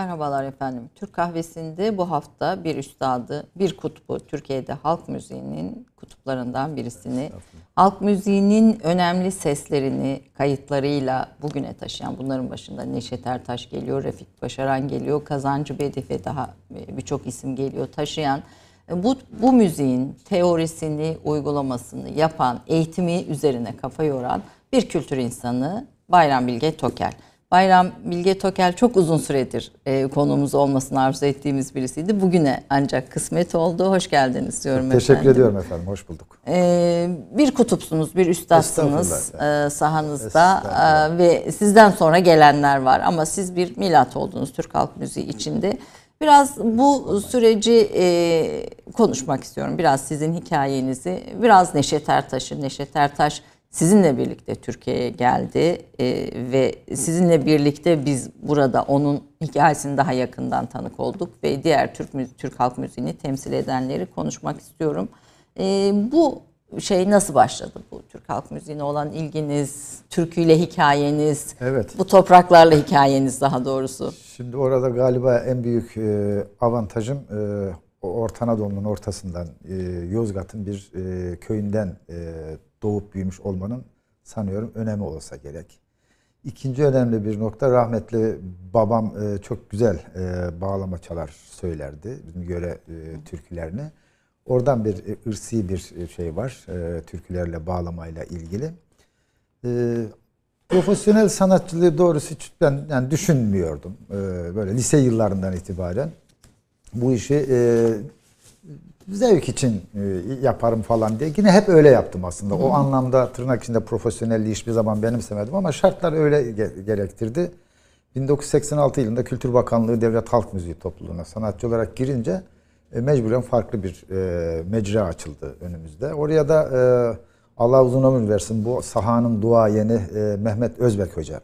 Merhabalar efendim. Türk kahvesinde bu hafta bir üstadı, bir kutbu, Türkiye'de halk müziğinin kutuplarından birisini, halk müziğinin önemli seslerini kayıtlarıyla bugüne taşıyan, bunların başında Neşet Ertaş geliyor, Refik Başaran geliyor, Kazancı Bedif daha e, birçok isim geliyor taşıyan, e, bu, bu müziğin teorisini, uygulamasını yapan, eğitimi üzerine kafa yoran bir kültür insanı Bayram Bilge Tokel. Bayram Bilge Tokel çok uzun süredir e, konuğumuz olmasını arzu ettiğimiz birisiydi. Bugüne ancak kısmet oldu. Hoş geldiniz diyorum Teşekkür efendim. ediyorum efendim. Hoş bulduk. E, bir kutupsunuz, bir üstadsınız e, sahanızda e, ve sizden sonra gelenler var. Ama siz bir milat oldunuz Türk halk müziği içinde. Biraz bu süreci e, konuşmak istiyorum. Biraz sizin hikayenizi, biraz Neşet Ertaş'ı. Neşet Ertaş sizinle birlikte Türkiye'ye geldi e, ve sizinle birlikte biz burada onun hikayesini daha yakından tanık olduk ve diğer Türk Türk halk müziğini temsil edenleri konuşmak istiyorum. E, bu şey nasıl başladı bu Türk halk müziğine olan ilginiz, türküyle hikayeniz, evet. bu topraklarla hikayeniz daha doğrusu? Şimdi orada galiba en büyük e, avantajım e, Orta Anadolu'nun ortasından e, Yozgat'ın bir köyünden doğup büyümüş olmanın sanıyorum önemi olsa gerek. İkinci önemli bir nokta rahmetli babam e, çok güzel e, bağlama çalar söylerdi bizim göre e, türkülerini. Oradan bir ırsi bir şey var türkülerle bağlamayla ilgili. profesyonel sanatçılığı doğrusu hiç ben yani düşünmüyordum. böyle lise yıllarından itibaren bu işi zevk için e, yaparım falan diye. Yine hep öyle yaptım aslında. O anlamda tırnak içinde profesyonelliği hiçbir zaman benimsemedim ama şartlar öyle gerektirdi. 1986 yılında Kültür Bakanlığı Devlet Halk Müziği Topluluğu'na sanatçı olarak girince e, mecburen farklı bir e, mecra açıldı önümüzde. Oraya da Allah uzun ömür versin bu sahanın dua yeni Mehmet Özbek Hoca.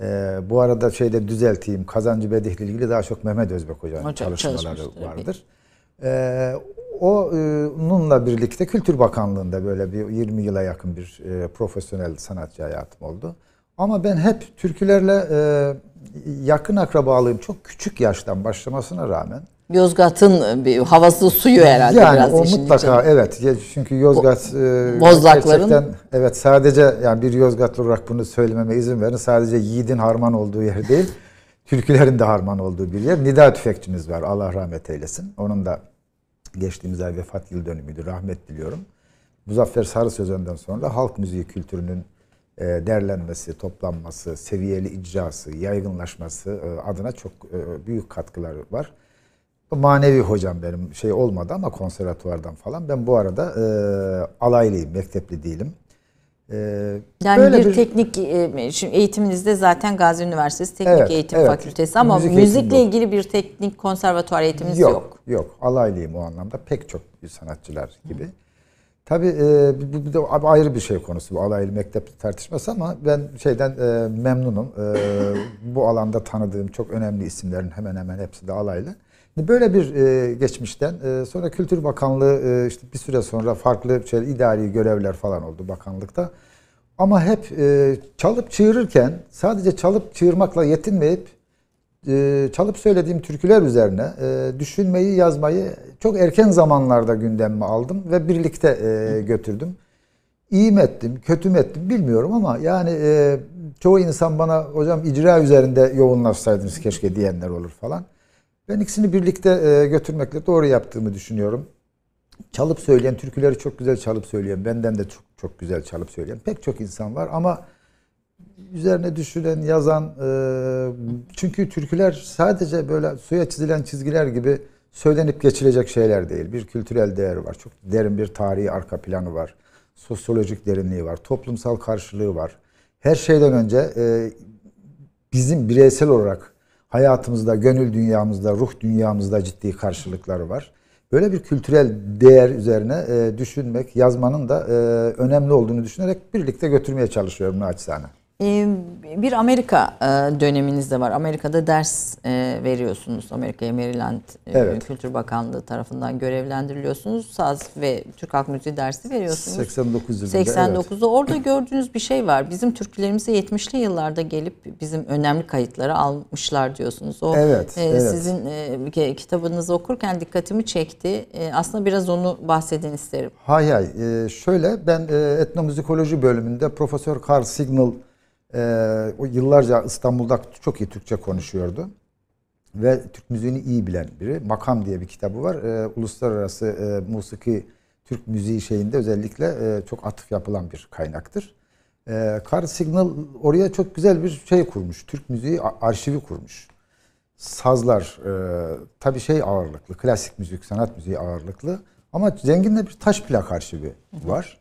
Ee, bu arada şeyde düzelteyim. Kazancı Bedihli ilgili daha çok Mehmet Özbek Hoca'nın Hoca çalışmaları vardır. Ee, onunla birlikte Kültür Bakanlığı'nda böyle bir 20 yıla yakın bir e, profesyonel sanatçı hayatım oldu. Ama ben hep türkülerle e, yakın akrabalığım çok küçük yaştan başlamasına rağmen. Yozgat'ın e, bir havası suyu herhalde yani biraz. Yani o mutlaka için. evet çünkü Yozgat e, gerçekten evet sadece yani bir Yozgatlı olarak bunu söylememe izin verin sadece yiğidin harman olduğu yer değil. türkülerin de harman olduğu bir yer. Nida Tüfekçimiz var Allah rahmet eylesin. Onun da geçtiğimiz ay vefat yıl dönümüydü. Rahmet diliyorum. Muzaffer Sarı Sözen'den sonra halk müziği kültürünün e, derlenmesi, toplanması, seviyeli icrası, yaygınlaşması e, adına çok e, büyük katkılar var. Manevi hocam benim şey olmadı ama konservatuvardan falan. Ben bu arada alaylıyım, mektepli değilim. Ee, yani Böyle bir, bir teknik e, şimdi eğitiminizde zaten Gazi Üniversitesi Teknik evet, Eğitim evet. Fakültesi ama müzik müzikle yok. ilgili bir teknik konservatuvar eğitimimiz yok. Yok, yok. Alaylıyım o anlamda pek çok sanatçılar gibi. Hı. Tabii e, bu bir de ayrı bir şey konusu bu alaylı mektep tartışması ama ben şeyden e, memnunum. bu alanda tanıdığım çok önemli isimlerin hemen hemen hepsi de alaylı. Hani böyle bir e, geçmişten e, sonra Kültür Bakanlığı e, işte bir süre sonra farklı şöyle idari görevler falan oldu bakanlıkta. Ama hep e, çalıp çığırırken sadece çalıp çığırmakla yetinmeyip e, çalıp söylediğim türküler üzerine e, düşünmeyi, yazmayı çok erken zamanlarda gündeme aldım ve birlikte e, götürdüm. İyi mi ettim, kötü mü ettim bilmiyorum ama yani e, çoğu insan bana hocam icra üzerinde yoğunlaşsaydınız keşke diyenler olur falan. Ben ikisini birlikte e, götürmekle doğru yaptığımı düşünüyorum. Çalıp söyleyen, türküleri çok güzel çalıp söyleyen, benden de çok, çok güzel çalıp söyleyen pek çok insan var ama üzerine düşünen, yazan e, çünkü türküler sadece böyle suya çizilen çizgiler gibi söylenip geçilecek şeyler değil. Bir kültürel değer var. Çok derin bir tarihi arka planı var. Sosyolojik derinliği var. Toplumsal karşılığı var. Her şeyden önce e, bizim bireysel olarak hayatımızda, gönül dünyamızda, ruh dünyamızda ciddi karşılıkları var. Böyle bir kültürel değer üzerine e, düşünmek, yazmanın da e, önemli olduğunu düşünerek birlikte götürmeye çalışıyorum naçizane. Ee, bir Amerika e, döneminizde var. Amerika'da ders e, veriyorsunuz. Amerika'ya Maryland e, evet. Kültür Bakanlığı tarafından görevlendiriliyorsunuz. Saz ve Türk Halk Müziği dersi veriyorsunuz. 89 yılında. 89'da evet. orada gördüğünüz bir şey var. Bizim türkülerimize 70'li yıllarda gelip bizim önemli kayıtları almışlar diyorsunuz. O evet, e, evet. sizin kitabınızı okurken dikkatimi çekti. aslında biraz onu bahsedin isterim. Hay hay. şöyle ben etnomüzikoloji bölümünde Profesör Carl Signal ee, o yıllarca İstanbul'da çok iyi Türkçe konuşuyordu. Ve Türk müziğini iyi bilen biri. Makam diye bir kitabı var. Ee, Uluslararası e, Musiki Türk Müziği şeyinde özellikle e, çok atıf yapılan bir kaynaktır. Ee, Car Signal oraya çok güzel bir şey kurmuş. Türk müziği arşivi kurmuş. Sazlar e, tabii şey ağırlıklı. Klasik müzik, sanat müziği ağırlıklı. Ama zengin de bir taş plak arşivi var.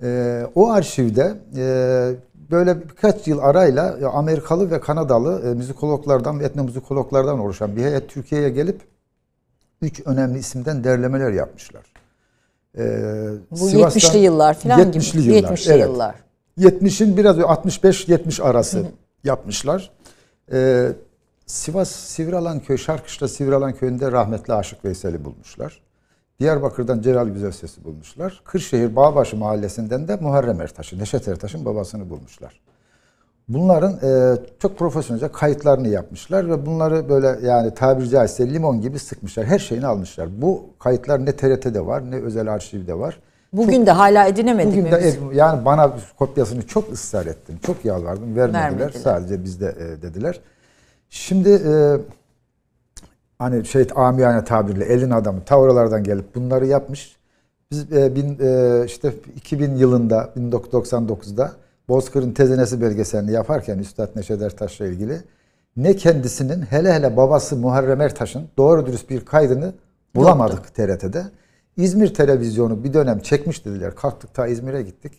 Hı hı. E, o arşivde e, böyle birkaç yıl arayla Amerikalı ve Kanadalı e, müzikologlardan ve etnomüzikologlardan oluşan bir heyet Türkiye'ye gelip üç önemli isimden derlemeler yapmışlar. Ee, Bu 70'li yıllar falan 70 gibi. Yıllar, 70'li evet. yıllar. 70'in biraz 65-70 arası yapmışlar. Ee, Sivas Sivrialanköy, Şarkışla Sivralan köyünde rahmetli Aşık Veysel'i bulmuşlar. Diyarbakır'dan Celal Güzel Sesi bulmuşlar. Kırşehir Bağbaşı Mahallesi'nden de Muharrem Ertaş'ı, Neşet Ertaş'ın babasını bulmuşlar. Bunların e, çok profesyonelce kayıtlarını yapmışlar ve bunları böyle yani tabiri caizse limon gibi sıkmışlar. Her şeyini almışlar. Bu kayıtlar ne TRT'de var ne özel arşivde var. Bugün çok, de hala edinemedik bugün mi? De, yani bana kopyasını çok ısrar ettim. Çok yalvardım. Vermediler. Vermediler. Sadece bizde e, dediler. Şimdi e, hani şey amiyane tabirle elin adamı tavralardan gelip bunları yapmış. Biz e, bin, e, işte 2000 yılında 1999'da Bozkır'ın tezenesi belgeselini yaparken Üstad Neşet Ertaş'la ilgili ne kendisinin hele hele babası Muharrem Ertaş'ın doğru dürüst bir kaydını bulamadık Yoktu. TRT'de. İzmir televizyonu bir dönem çekmiş dediler. Kalktık ta İzmir'e gittik.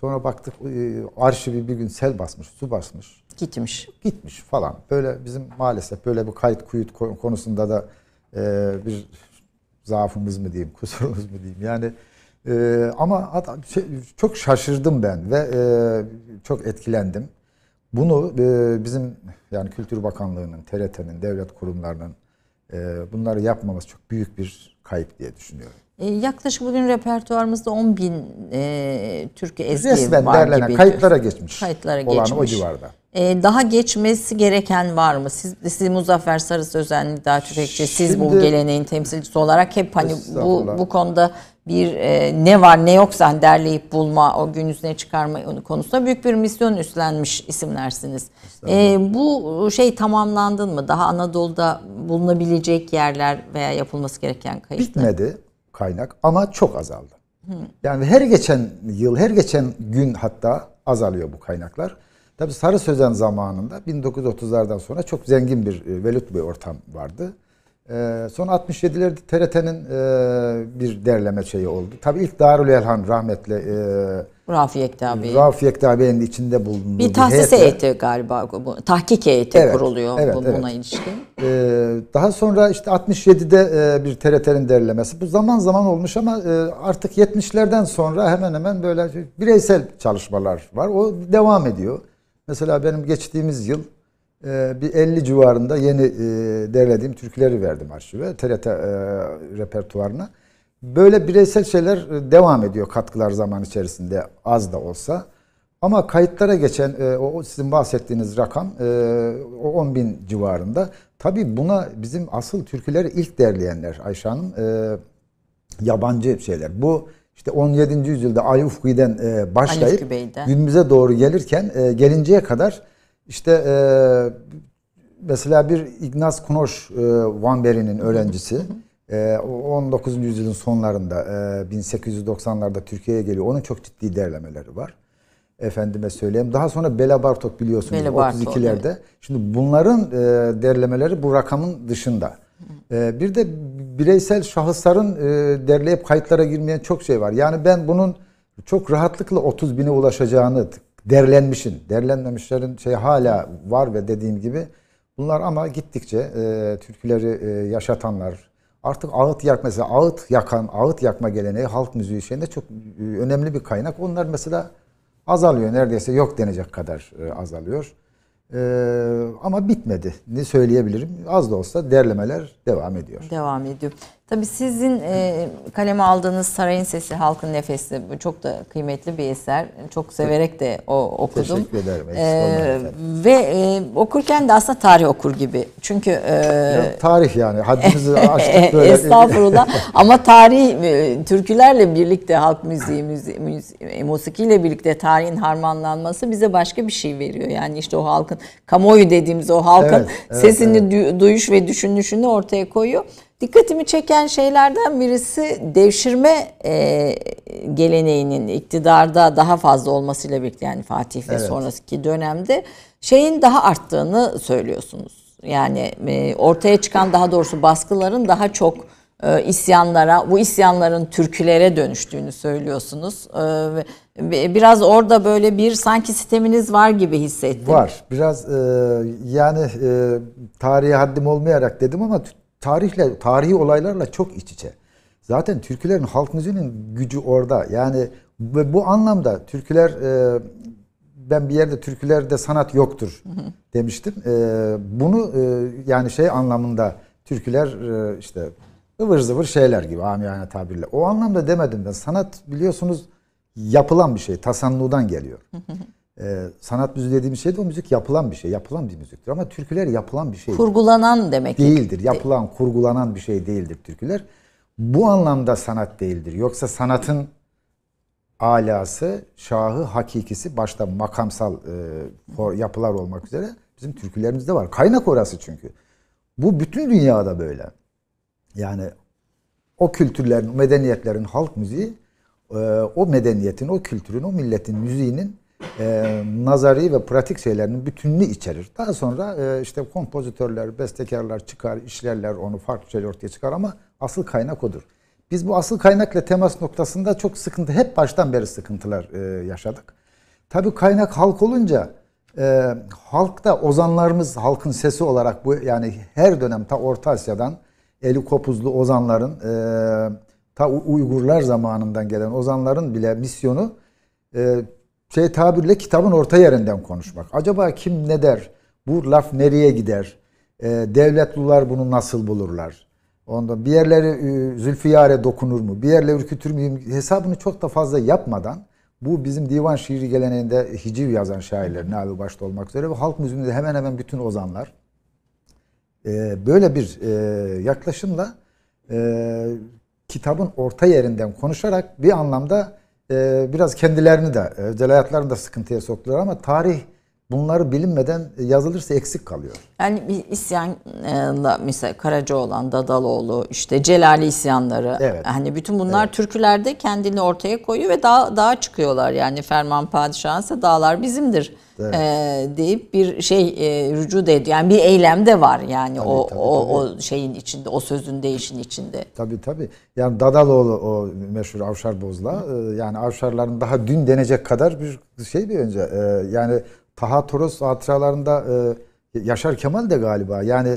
Sonra baktık e, arşivi bir gün sel basmış, su basmış. Gitmiş. Gitmiş falan. Böyle bizim maalesef böyle bu kayıt kuyut konusunda da e, bir zaafımız mı diyeyim, kusurumuz mu diyeyim. Yani e, ama şey, çok şaşırdım ben ve çok etkilendim. Bunu bizim yani Kültür Bakanlığı'nın, TRT'nin, devlet kurumlarının bunları yapmaması çok büyük bir kayıp diye düşünüyorum. Ee, yaklaşık bugün repertuarımızda 10 bin e, türkü ezgi Resmen var derlenen, gibi. kayıtlara geçmiş. Kayıtlara olan geçmiş. o civarda. E, daha geçmesi gereken var mı? Siz, siz Muzaffer Sarı Sözen Nida Tüfekçi, siz bu geleneğin temsilcisi olarak hep hani bu, bu konuda bir e, ne var ne yok sen derleyip bulma, o gün yüzüne çıkarma konusunda büyük bir misyon üstlenmiş isimlersiniz. E, bu şey tamamlandın mı? Daha Anadolu'da bulunabilecek yerler veya yapılması gereken kayıtlar? Bitmedi kaynak ama çok azaldı. Hı. Yani her geçen yıl, her geçen gün hatta azalıyor bu kaynaklar. Tabi Sarı Sözen zamanında 1930'lardan sonra çok zengin bir e, velut bir ortam vardı. Ee, son 67'lerde TRT'nin e, bir derleme şeyi oldu. Tabi ilk Darül Elhan rahmetli e, Rafi Yekta Bey. Ee, Rafi Yekta içinde bulunduğu bir tahsis bir heyete, heyeti galiba, bu, tahkik heyeti evet, kuruluyor evet, bu, buna evet. ilişkin. Ee, daha sonra işte 67'de e, bir TRT'nin derlemesi. Bu zaman zaman olmuş ama e, artık 70'lerden sonra hemen hemen böyle bireysel çalışmalar var. O devam ediyor. Mesela benim geçtiğimiz yıl e, bir 50 civarında yeni e, derlediğim türküleri verdim arşive, TRT e, repertuarına. Böyle bireysel şeyler e, devam ediyor katkılar zaman içerisinde az da olsa. Ama kayıtlara geçen e, o sizin bahsettiğiniz rakam e, o 10 bin civarında. tabi buna bizim asıl türküleri ilk derleyenler Ayşe Hanım yabancı şeyler. Bu işte 17. yüzyılda Ali Ufki'den başlayıp günümüze doğru gelirken gelinceye kadar işte mesela bir Ignaz Kunoş Van Beri'nin öğrencisi. Hı hı. 19. Ee, yüzyılın sonlarında 1890'larda e, Türkiye'ye geliyor. Onun çok ciddi derlemeleri var. Efendime söyleyeyim. Daha sonra Bela Bartok biliyorsunuz Bela Bartok, 32'lerde. Evet. Şimdi bunların e, derlemeleri bu rakamın dışında. E, bir de bireysel şahısların derleyip kayıtlara girmeyen çok şey var. Yani ben bunun çok rahatlıkla 30 bine ulaşacağını derlenmişin, derlenmemişlerin şey hala var ve dediğim gibi bunlar ama gittikçe e, türküleri e, yaşatanlar, Artık ağıt yak mesela ağıt yakan, ağıt yakma geleneği halk müziği şeyinde çok e, önemli bir kaynak. Onlar mesela azalıyor neredeyse yok denecek kadar e, azalıyor. Ee, ama bitmedi. Ne söyleyebilirim? Az da olsa derlemeler devam ediyor. Devam ediyor. Tabii sizin e, kaleme aldığınız Sarayın Sesi, Halkın Nefesi bu çok da kıymetli bir eser. Çok severek de o okudum. Teşekkür ederim. Ee, ve e, okurken de aslında tarih okur gibi. Çünkü e, ya, tarih yani haddimizi aştık e, böyle. Estağfurullah. Ama tarih e, türkülerle birlikte halk müziği, müziği, müziği e, musikiyle birlikte tarihin harmanlanması bize başka bir şey veriyor. Yani işte o halkın kamuoyu dediğimiz o halkın evet, evet, sesini evet. duyuş ve düşünüşünü ortaya koyuyor. Dikkatimi çeken şeylerden birisi devşirme e, geleneğinin iktidarda daha fazla olmasıyla birlikte yani Fatih evet. ve evet. sonraki dönemde şeyin daha arttığını söylüyorsunuz. Yani e, ortaya çıkan daha doğrusu baskıların daha çok e, isyanlara, bu isyanların türkülere dönüştüğünü söylüyorsunuz. E, biraz orada böyle bir sanki sisteminiz var gibi hissettim. Var. Biraz e, yani e, tarihe haddim olmayarak dedim ama tarihle, tarihi olaylarla çok iç içe. Zaten türkülerin, halk müziğinin gücü orada. Yani ve bu anlamda türküler e, ben bir yerde türkülerde sanat yoktur demiştim. E, bunu e, yani şey anlamında türküler e, işte ıvır zıvır şeyler gibi amiyane tabirle. O anlamda demedim ben. Sanat biliyorsunuz yapılan bir şey. Tasannudan geliyor. e, sanat müziği dediğimiz şey de o müzik yapılan bir şey. Yapılan bir müziktir ama türküler yapılan bir şey. Kurgulanan demek. Değildir. Yapılan, kurgulanan bir şey değildir türküler. Bu anlamda sanat değildir. Yoksa sanatın alası, şahı, hakikisi başta makamsal e, yapılar olmak üzere bizim türkülerimizde var. Kaynak orası çünkü. Bu bütün dünyada böyle. Yani o kültürlerin, medeniyetlerin halk müziği, e, o medeniyetin, o kültürün, o milletin müziğinin e, nazari ve pratik şeylerinin bütününü içerir. Daha sonra e, işte kompozitörler, bestekarlar çıkar, işlerler onu farklı şeyler ortaya çıkar ama asıl kaynak odur. Biz bu asıl kaynakla temas noktasında çok sıkıntı, hep baştan beri sıkıntılar e, yaşadık. Tabii kaynak halk olunca e, halkta ozanlarımız halkın sesi olarak bu yani her dönem ta Orta Asya'dan eli kopuzlu ozanların e, ta Uygurlar zamanından gelen ozanların bile misyonu e, şey tabirle kitabın orta yerinden konuşmak. Acaba kim ne der? Bu laf nereye gider? E, devletlular bunu nasıl bulurlar? Onda bir yerleri e, Zülfiyar'e dokunur mu? Bir yerle ürkütür mü? Hesabını çok da fazla yapmadan bu bizim divan şiiri geleneğinde hiciv yazan şairler Nabi başta olmak üzere ve halk müziğinde hemen hemen bütün ozanlar e, böyle bir e, yaklaşımla e, kitabın orta yerinden konuşarak bir anlamda ee, biraz kendilerini de e, özel hayatlarını da sıkıntıya soktular ama tarih bunları bilinmeden yazılırsa eksik kalıyor. Yani isyanla mesela Karacaoğlan, Dadaloğlu, işte Celali isyanları. Evet. Hani bütün bunlar evet. türkülerde kendini ortaya koyuyor ve daha daha çıkıyorlar. Yani Ferman Padişahsa dağlar bizimdir evet. e, deyip bir şey e, rücu ediyor. Yani bir eylem de var yani tabii, o, tabii, o, tabii. o şeyin içinde, o sözün değişin içinde. Tabii tabii. Yani Dadaloğlu o meşhur Avşar Bozla e, yani Avşarların daha dün denecek kadar bir şey bir önce. E, yani Taha Toros hatıralarında e, Yaşar Kemal de galiba yani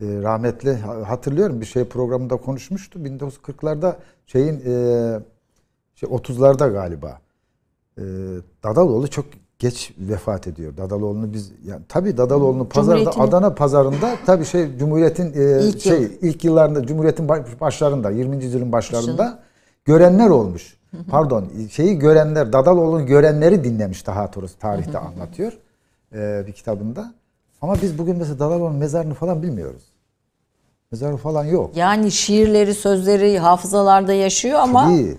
e, rahmetli hatırlıyorum bir şey programında konuşmuştu 1940'larda şeyin e, şey 30'larda galiba. E, Dadaloğlu çok geç vefat ediyor. Dadaloğlu'nu biz yani tabii Dadaloğlu'nu pazarda Adana pazarında tabi şey Cumhuriyet'in e, ilk şey yıl. ilk yıllarında Cumhuriyet'in başlarında 20. yüzyılın başlarında görenler olmuş. Pardon, şeyi görenler Dadaloğlu'nu görenleri dinlemiş daha Torus tarihte anlatıyor e, bir kitabında. Ama biz bugün mesela Dadaloğlu'nun mezarını falan bilmiyoruz. Mezarı falan yok. Yani şiirleri, sözleri hafızalarda yaşıyor ama Tabii.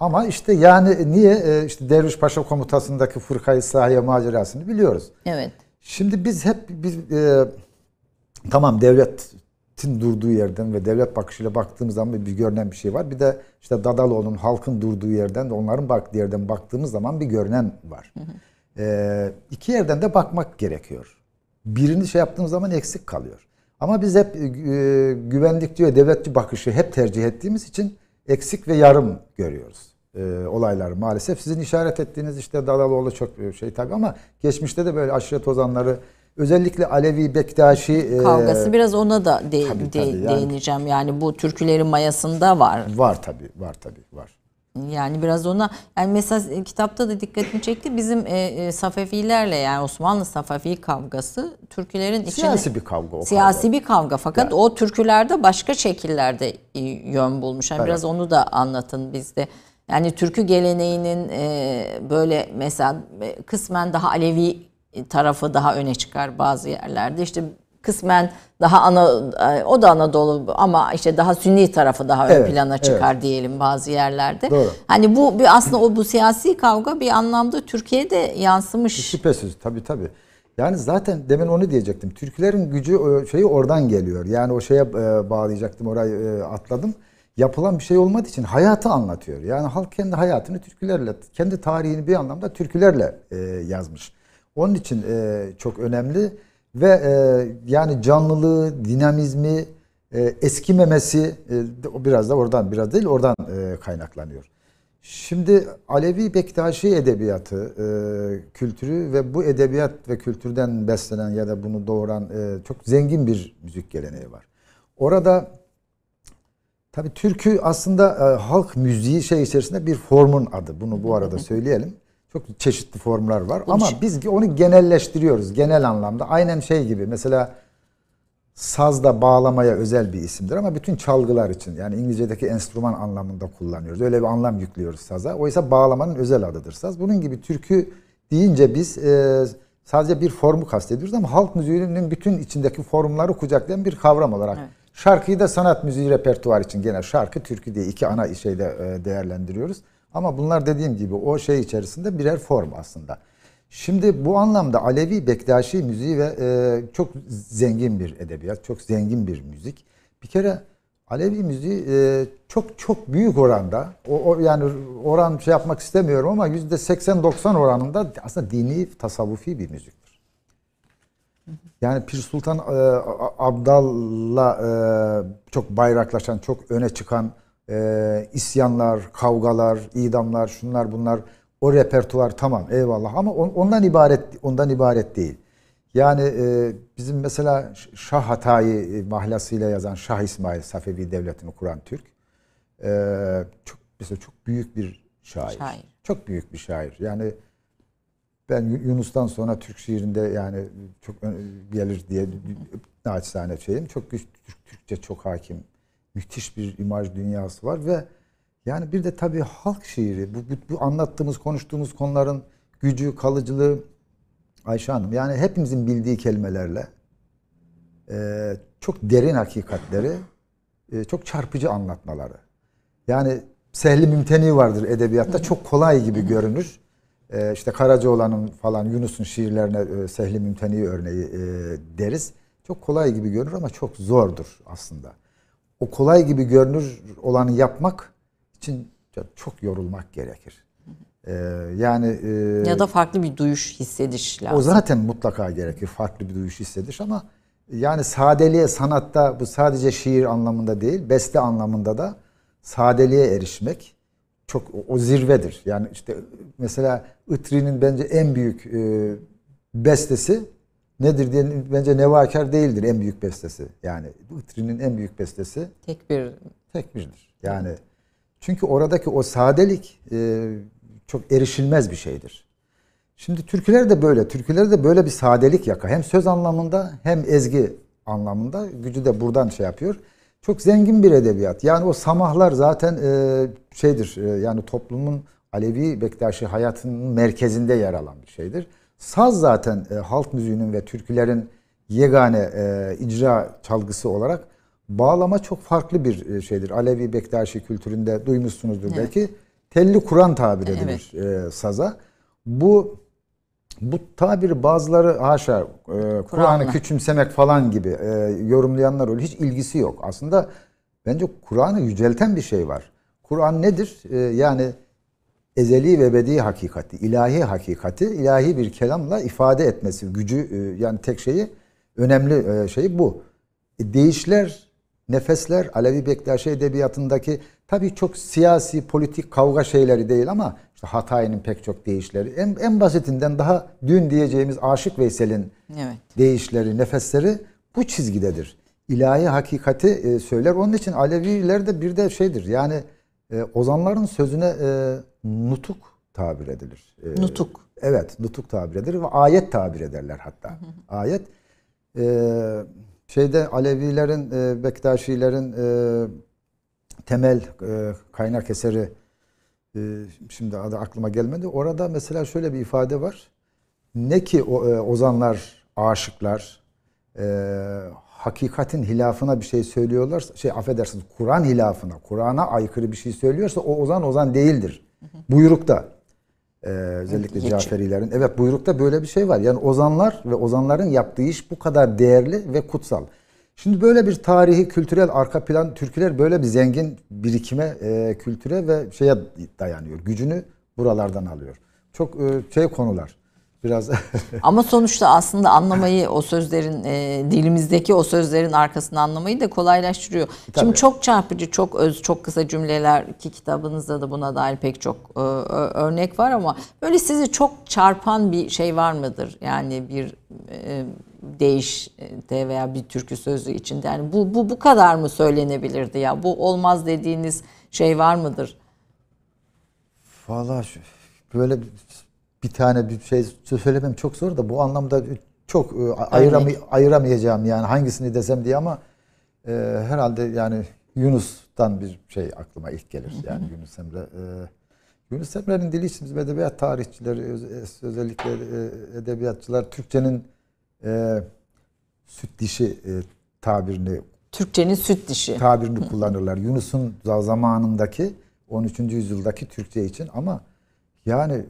Ama işte yani niye e, işte Derviş Paşa komutasındaki fırkayı sahaya macerasını biliyoruz. Evet. Şimdi biz hep biz e, tamam devletin durduğu yerden ve devlet bakışıyla baktığımız zaman bir görünen bir şey var. Bir de işte Dadaloğlu'nun halkın durduğu yerden de onların baktığı yerden baktığımız zaman bir görünen var. Hı hı. E, iki yerden de bakmak gerekiyor. Birini şey yaptığımız zaman eksik kalıyor. Ama biz hep e, e güvenlikçi ve devletçi bakışı hep tercih ettiğimiz için eksik ve yarım görüyoruz e, olaylar maalesef. Sizin işaret ettiğiniz işte Dadaloğlu çok şey tabii ama geçmişte de böyle aşiret ozanları özellikle Alevi Bektaşi e, kavgası e, biraz ona da de, tabii, de, yani, değineceğim. Yani bu türkülerin mayasında var. Var tabii, var tabii, var. Yani biraz ona yani mesela kitapta da dikkatimi çekti bizim e, e, Safevilerle yani Osmanlı Safevi kavgası türkülerin içine siyasi bir kavga o siyasi kavga. bir kavga fakat yani. o türkülerde başka şekillerde e, yön bulmuş. Yani evet. biraz onu da anlatın bizde. Yani türkü geleneğinin e, böyle mesela e, kısmen daha Alevi e, tarafı daha öne çıkar bazı yerlerde. İşte kısmen daha ana o da Anadolu ama işte daha Sünni tarafı daha evet, ön plana çıkar evet. diyelim bazı yerlerde. Doğru. Hani bu bir aslında o bu siyasi kavga bir anlamda Türkiye'de yansımış. Şüphesiz tabii tabii. Yani zaten demin onu diyecektim. Türklerin gücü şeyi oradan geliyor. Yani o şeye bağlayacaktım orayı atladım yapılan bir şey olmadığı için hayatı anlatıyor. Yani halk kendi hayatını türkülerle, kendi tarihini bir anlamda türkülerle e, yazmış. Onun için e, çok önemli ve e, yani canlılığı, dinamizmi, e, eskimemesi e, biraz da oradan, biraz değil oradan e, kaynaklanıyor. Şimdi Alevi Bektaşi edebiyatı, e, kültürü ve bu edebiyat ve kültürden beslenen ya da bunu doğuran e, çok zengin bir müzik geleneği var. Orada Tabii türkü aslında e, halk müziği şey içerisinde bir formun adı. Bunu bu arada söyleyelim. Çok çeşitli formlar var Bunun ama için. biz onu genelleştiriyoruz genel anlamda. Aynen şey gibi mesela saz da bağlamaya özel bir isimdir ama bütün çalgılar için yani İngilizce'deki enstrüman anlamında kullanıyoruz. Öyle bir anlam yüklüyoruz saza. Oysa bağlamanın özel adıdır saz. Bunun gibi türkü deyince biz e, sadece bir formu kastediyoruz ama halk müziğinin bütün içindeki formları kucaklayan bir kavram olarak evet Şarkıyı da sanat müziği repertuar için gene şarkı, türkü diye iki ana şeyde e, değerlendiriyoruz. Ama bunlar dediğim gibi o şey içerisinde birer form aslında. Şimdi bu anlamda Alevi, Bektaşi müziği ve e, çok zengin bir edebiyat, çok zengin bir müzik. Bir kere Alevi müziği e, çok çok büyük oranda, o, o yani oran şey yapmak istemiyorum ama yüzde %80-90 oranında aslında dini, tasavvufi bir müzik. Yani Pir Sultan e, Abdal'la e, çok bayraklaşan, çok öne çıkan e, isyanlar, kavgalar, idamlar, şunlar bunlar o repertuar tamam eyvallah ama on, ondan ibaret ondan ibaret değil. Yani e, bizim mesela Şah Hatayi e, mahlasıyla yazan Şah İsmail Safevi Devleti'ni kuran Türk e, çok mesela çok büyük bir şair. şair. Çok büyük bir şair. Yani ben Yunus'tan sonra Türk şiirinde yani çok gelir diye naçizane şeyim. Çok Türk Türkçe çok hakim. Müthiş bir imaj dünyası var ve yani bir de tabii halk şiiri. Bu, bu, bu anlattığımız, konuştuğumuz konuların gücü, kalıcılığı Ayşe Hanım. Yani hepimizin bildiği kelimelerle e, çok derin hakikatleri, e, çok çarpıcı anlatmaları. Yani sehli mümteni vardır edebiyatta. Çok kolay gibi görünür e, işte Karacaoğlan'ın falan Yunus'un şiirlerine e, Sehli Mümteni örneği e, deriz. Çok kolay gibi görünür ama çok zordur aslında. O kolay gibi görünür olanı yapmak için çok yorulmak gerekir. Ee, yani e, ya da farklı bir duyuş hissediş lazım. O zaten mutlaka gerekir farklı bir duyuş hissediş ama yani sadeliğe sanatta bu sadece şiir anlamında değil beste anlamında da sadeliğe erişmek çok o zirvedir. Yani işte mesela Itri'nin bence en büyük e, bestesi nedir diye bence nevakar değildir en büyük bestesi. Yani Itri'nin en büyük bestesi tek bir tek birdir Yani çünkü oradaki o sadelik e, çok erişilmez bir şeydir. Şimdi türküler de böyle. Türküler de böyle bir sadelik yaka. Hem söz anlamında hem ezgi anlamında. Gücü de buradan şey yapıyor. Çok zengin bir edebiyat. Yani o samahlar zaten e, şeydir. E, yani toplumun Alevi Bektaşi hayatının merkezinde yer alan bir şeydir. Saz zaten e, halk müziğinin ve türkülerin yegane e, icra çalgısı olarak bağlama çok farklı bir e, şeydir. Alevi Bektaşi kültüründe duymuşsunuzdur evet. belki. Telli Kur'an tabir edilir evet. e, saza. Bu bu tabiri bazıları haşa e, Kur'an'ı Kur küçümsemek falan gibi e, yorumlayanlar öyle hiç ilgisi yok. Aslında bence Kur'an'ı yücelten bir şey var. Kur'an nedir? E, yani ezeli ve bedi hakikati, ilahi hakikati ilahi bir kelamla ifade etmesi gücü e, yani tek şeyi önemli şey bu. E, Değişler, nefesler Alevi Bektaşi edebiyatındaki tabii çok siyasi, politik kavga şeyleri değil ama işte Hatay'ın pek çok değişleri. En, en basitinden daha dün diyeceğimiz Aşık Veysel'in evet. değişleri, nefesleri bu çizgidedir. İlahi hakikati söyler. Onun için Aleviler de bir de şeydir yani e, ozanların sözüne e, nutuk tabir edilir. E, nutuk. Evet, nutuk tabir edilir ve ayet tabir ederler hatta. Ayet e, şeyde Alevilerin, e, Bektaşilerin e, temel e, kaynak eseri e, şimdi adı aklıma gelmedi. Orada mesela şöyle bir ifade var. Ne ki o, e, ozanlar aşıklar, e, hakikatin hilafına bir şey söylüyorlarsa, şey affedersiniz Kur'an hilafına, Kur'an'a aykırı bir şey söylüyorsa o ozan ozan değildir. Hı hı. Buyrukta ee, özellikle Geçim. Caferilerin. Evet buyrukta böyle bir şey var. Yani ozanlar ve ozanların yaptığı iş bu kadar değerli ve kutsal. Şimdi böyle bir tarihi, kültürel arka plan türküler böyle bir zengin birikime, e, kültüre ve şeye dayanıyor. Gücünü buralardan alıyor. Çok e, şey konular biraz. Ama sonuçta aslında anlamayı o sözlerin e, dilimizdeki o sözlerin arkasını anlamayı da kolaylaştırıyor. Tabii. Şimdi çok çarpıcı, çok öz, çok kısa cümleler ki kitabınızda da buna dair pek çok e, örnek var ama böyle sizi çok çarpan bir şey var mıdır? Yani bir e, değişte veya bir türkü sözü içinde yani bu bu bu kadar mı söylenebilirdi ya? Bu olmaz dediğiniz şey var mıdır? Vallahi böyle bir tane bir şey söylemem çok zor da bu anlamda çok e, ayıramay ayıramayacağım yani hangisini desem diye ama e, herhalde yani Yunus'tan bir şey aklıma ilk gelir yani Yunus Emre. E, Yunus Emre'nin dili için bizim edebiyat tarihçileri özellikle e, edebiyatçılar Türkçenin e, süt dişi e, tabirini Türkçenin süt dişi tabirini kullanırlar. Yunus'un zamanındaki 13. yüzyıldaki Türkçe için ama yani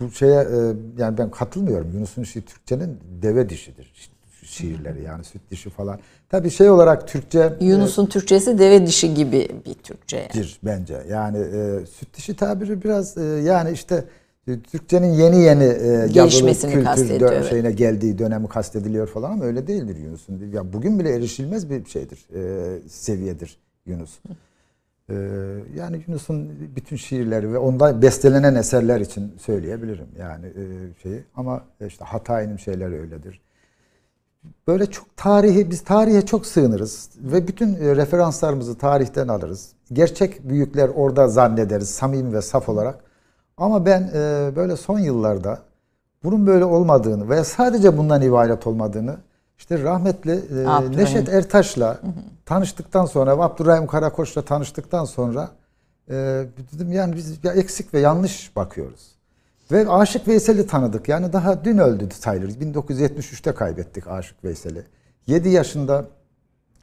bu şeye e, yani ben katılmıyorum. Yunus'un şiir Türkçenin deve dişidir şiirleri yani süt dişi falan. Tabii şey olarak Türkçe e, Yunus'un e, Türkçesi deve dişi gibi bir Türkçedir yani. bence. Yani e, süt dişi tabiri biraz e, yani işte e, Türkçenin yeni yeni e, gelişmesini kültür dön, şeyine geldiği dönemi kastediliyor falan ama öyle değildir Yunus'un. Ya bugün bile erişilmez bir şeydir. E, seviyedir Yunus. Hı. Ee, yani Yunus'un bütün şiirleri ve ondan bestelenen eserler için söyleyebilirim yani e, şeyi. Ama işte Hatay'ın şeyler öyledir. Böyle çok tarihi, biz tarihe çok sığınırız ve bütün e, referanslarımızı tarihten alırız. Gerçek büyükler orada zannederiz samim ve saf olarak. Ama ben e, böyle son yıllarda bunun böyle olmadığını veya sadece bundan ibaret olmadığını işte rahmetli e, Neşet Ertaş'la tanıştıktan sonra Abdurrahim Karakoç'la tanıştıktan sonra e, dedim yani biz eksik ve yanlış bakıyoruz. Ve Aşık Veysel'i tanıdık. Yani daha dün öldü sayılırız. 1973'te kaybettik Aşık Veysel'i. 7 yaşında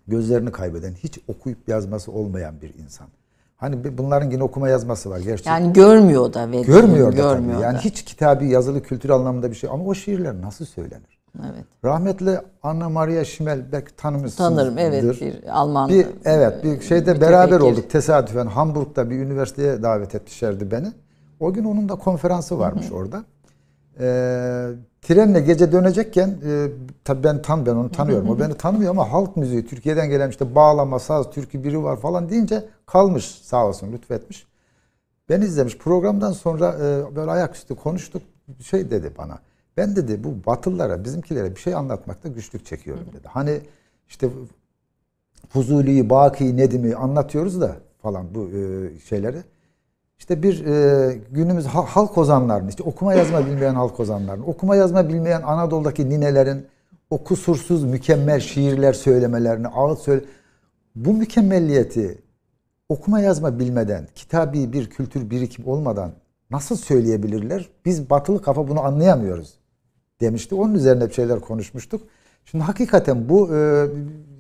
gözlerini kaybeden, hiç okuyup yazması olmayan bir insan. Hani bunların yine okuma yazması var gerçekten. Yani görmüyor da. Ve görmüyor da görmüyor tabii. Da. Yani hiç kitabi yazılı kültür anlamında bir şey. Ama o şiirler nasıl söylenir? Evet. Rahmetli Anna Maria Schimmel belki tanımızsınız. Tanırım evet bir Alman. Bir, e, evet bir şeyde bir beraber tefekir. olduk tesadüfen Hamburg'da bir üniversiteye davet etmişlerdi beni. O gün onun da konferansı varmış Hı -hı. orada. Ee, trenle gece dönecekken e, tabii ben tam ben onu tanıyorum. Hı o beni tanımıyor ama halk müziği Türkiye'den gelen işte bağlama, saz, türkü biri var falan deyince kalmış sağ olsun lütfetmiş. Ben izlemiş. Programdan sonra e, böyle ayaküstü konuştuk. Şey dedi bana. Ben dedi bu batıllara, bizimkilere bir şey anlatmakta güçlük çekiyorum dedi. Hani işte Fuzuli'yi, Baki'yi, Nedim'i anlatıyoruz da falan bu e, şeyleri. İşte bir e, günümüz halk ozanlarının, işte okuma yazma bilmeyen halk ozanlarının, okuma yazma bilmeyen Anadolu'daki ninelerin o kusursuz mükemmel şiirler söylemelerini, ağıt söyle bu mükemmelliyeti okuma yazma bilmeden, kitabi bir kültür birikim olmadan nasıl söyleyebilirler? Biz batılı kafa bunu anlayamıyoruz demişti. Onun üzerine bir şeyler konuşmuştuk. Şimdi hakikaten bu e,